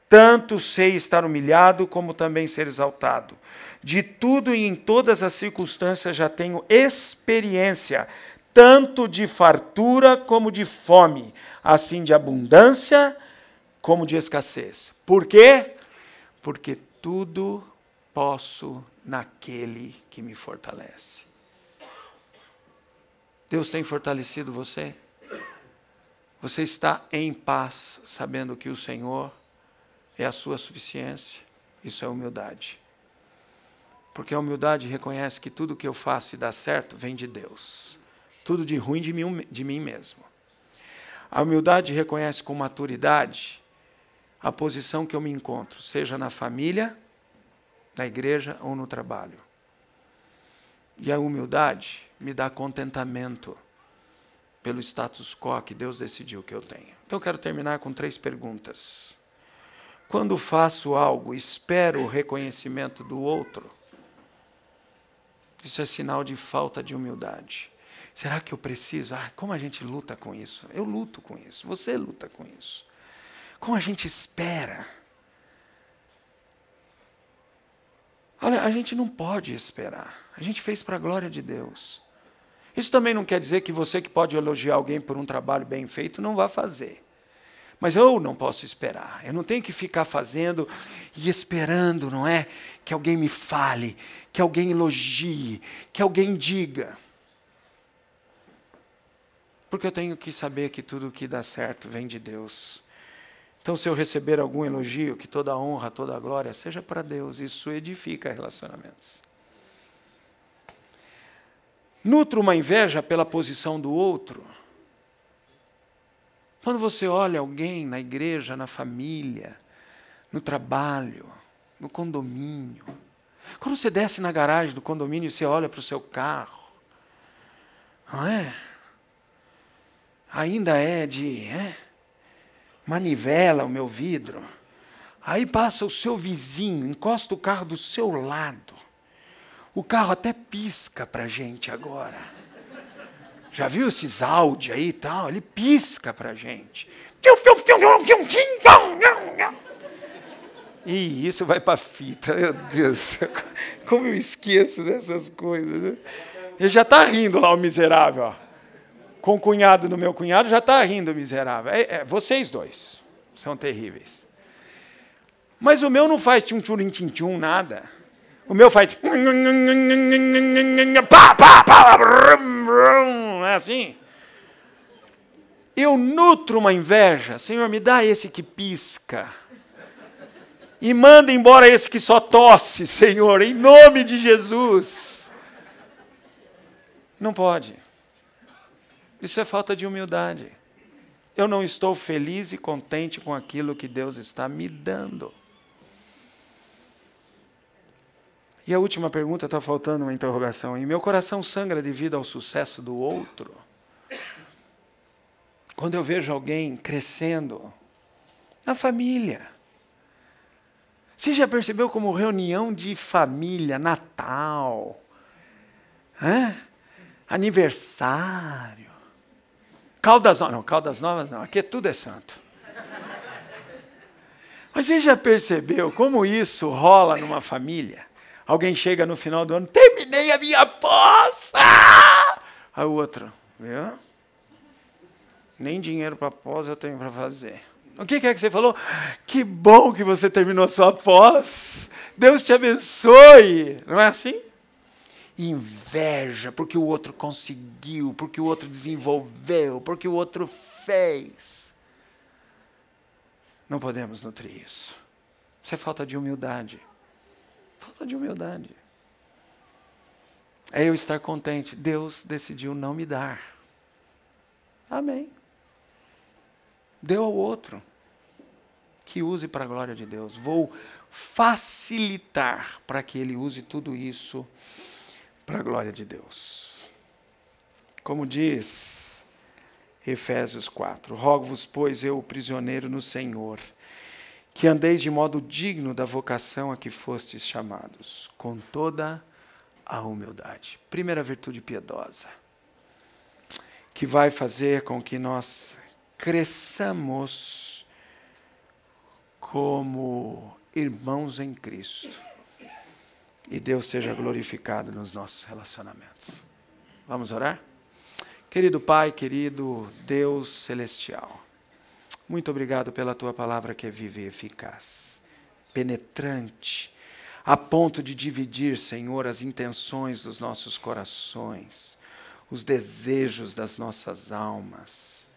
Speaker 1: Tanto sei estar humilhado como também ser exaltado. De tudo e em todas as circunstâncias já tenho experiência, tanto de fartura como de fome, assim de abundância como de escassez. Por quê? Porque tudo posso naquele que me fortalece. Deus tem fortalecido você? Você está em paz, sabendo que o Senhor é a sua suficiência? Isso é humildade. Porque a humildade reconhece que tudo que eu faço e dá certo vem de Deus. Tudo de ruim de mim, de mim mesmo. A humildade reconhece com maturidade a posição que eu me encontro, seja na família, na igreja ou no trabalho. E a humildade me dá contentamento pelo status quo que Deus decidiu que eu tenho. Então eu quero terminar com três perguntas. Quando faço algo, espero o reconhecimento do outro. Isso é sinal de falta de humildade. Será que eu preciso? Ah, como a gente luta com isso? Eu luto com isso. Você luta com isso. Como a gente espera? Olha, a gente não pode esperar. A gente fez para a glória de Deus. Isso também não quer dizer que você que pode elogiar alguém por um trabalho bem feito não vá fazer. Mas eu não posso esperar. Eu não tenho que ficar fazendo e esperando, não é? Que alguém me fale, que alguém elogie, que alguém diga. Porque eu tenho que saber que tudo que dá certo vem de Deus. Então, se eu receber algum elogio, que toda honra, toda glória seja para Deus, isso edifica relacionamentos. Nutro uma inveja pela posição do outro. Quando você olha alguém na igreja, na família, no trabalho, no condomínio, quando você desce na garagem do condomínio e você olha para o seu carro, não é? Ainda é de. É? manivela o meu vidro. Aí passa o seu vizinho, encosta o carro do seu lado. O carro até pisca para gente agora. Já viu esses áudios aí e tal? Ele pisca para gente. E isso vai para fita, meu Deus. Como eu esqueço dessas coisas. Né? Ele já está rindo lá, o miserável. Ó com o cunhado do meu cunhado já está rindo, miserável. É, é, vocês dois são terríveis. Mas o meu não faz tchum tchum tchum tchum nada. O meu faz. é assim. Eu nutro uma inveja. Senhor, me dá esse que pisca. E manda embora esse que só tosse, Senhor, em nome de Jesus. Não pode. Isso é falta de humildade. Eu não estou feliz e contente com aquilo que Deus está me dando. E a última pergunta, está faltando uma interrogação aí. Meu coração sangra devido ao sucesso do outro. Quando eu vejo alguém crescendo na família. Você já percebeu como reunião de família, Natal, hein? aniversário, Caldas Novas, não, Caldas Novas não, aqui tudo é santo. Mas você já percebeu como isso rola numa família? Alguém chega no final do ano, terminei a minha posse! Aí o outro, viu? Nem dinheiro para pós eu tenho para fazer. O que é que você falou? Que bom que você terminou a sua pós. Deus te abençoe. Não é assim? inveja, porque o outro conseguiu, porque o outro desenvolveu, porque o outro fez. Não podemos nutrir isso. Isso é falta de humildade. Falta de humildade. É eu estar contente. Deus decidiu não me dar. Amém. Deu ao outro. Que use para a glória de Deus. Vou facilitar para que ele use tudo isso para a glória de Deus. Como diz Efésios 4: Rogo-vos, pois, eu, prisioneiro no Senhor, que andeis de modo digno da vocação a que fostes chamados, com toda a humildade. Primeira virtude piedosa, que vai fazer com que nós cresçamos como irmãos em Cristo e Deus seja glorificado nos nossos relacionamentos. Vamos orar? Querido Pai, querido Deus celestial, muito obrigado pela tua palavra que é viva e eficaz, penetrante, a ponto de dividir, Senhor, as intenções dos nossos corações, os desejos das nossas almas,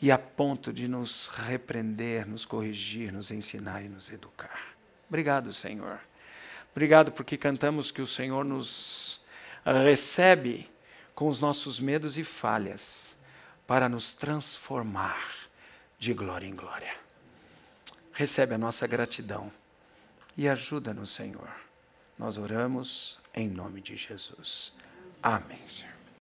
Speaker 1: e a ponto de nos repreender, nos corrigir, nos ensinar e nos educar. Obrigado, Senhor Obrigado porque cantamos que o Senhor nos ah, recebe com os nossos medos e falhas para nos transformar de glória em glória. Recebe a nossa gratidão e ajuda-nos, Senhor. Nós oramos em nome de Jesus. Amém, Senhor.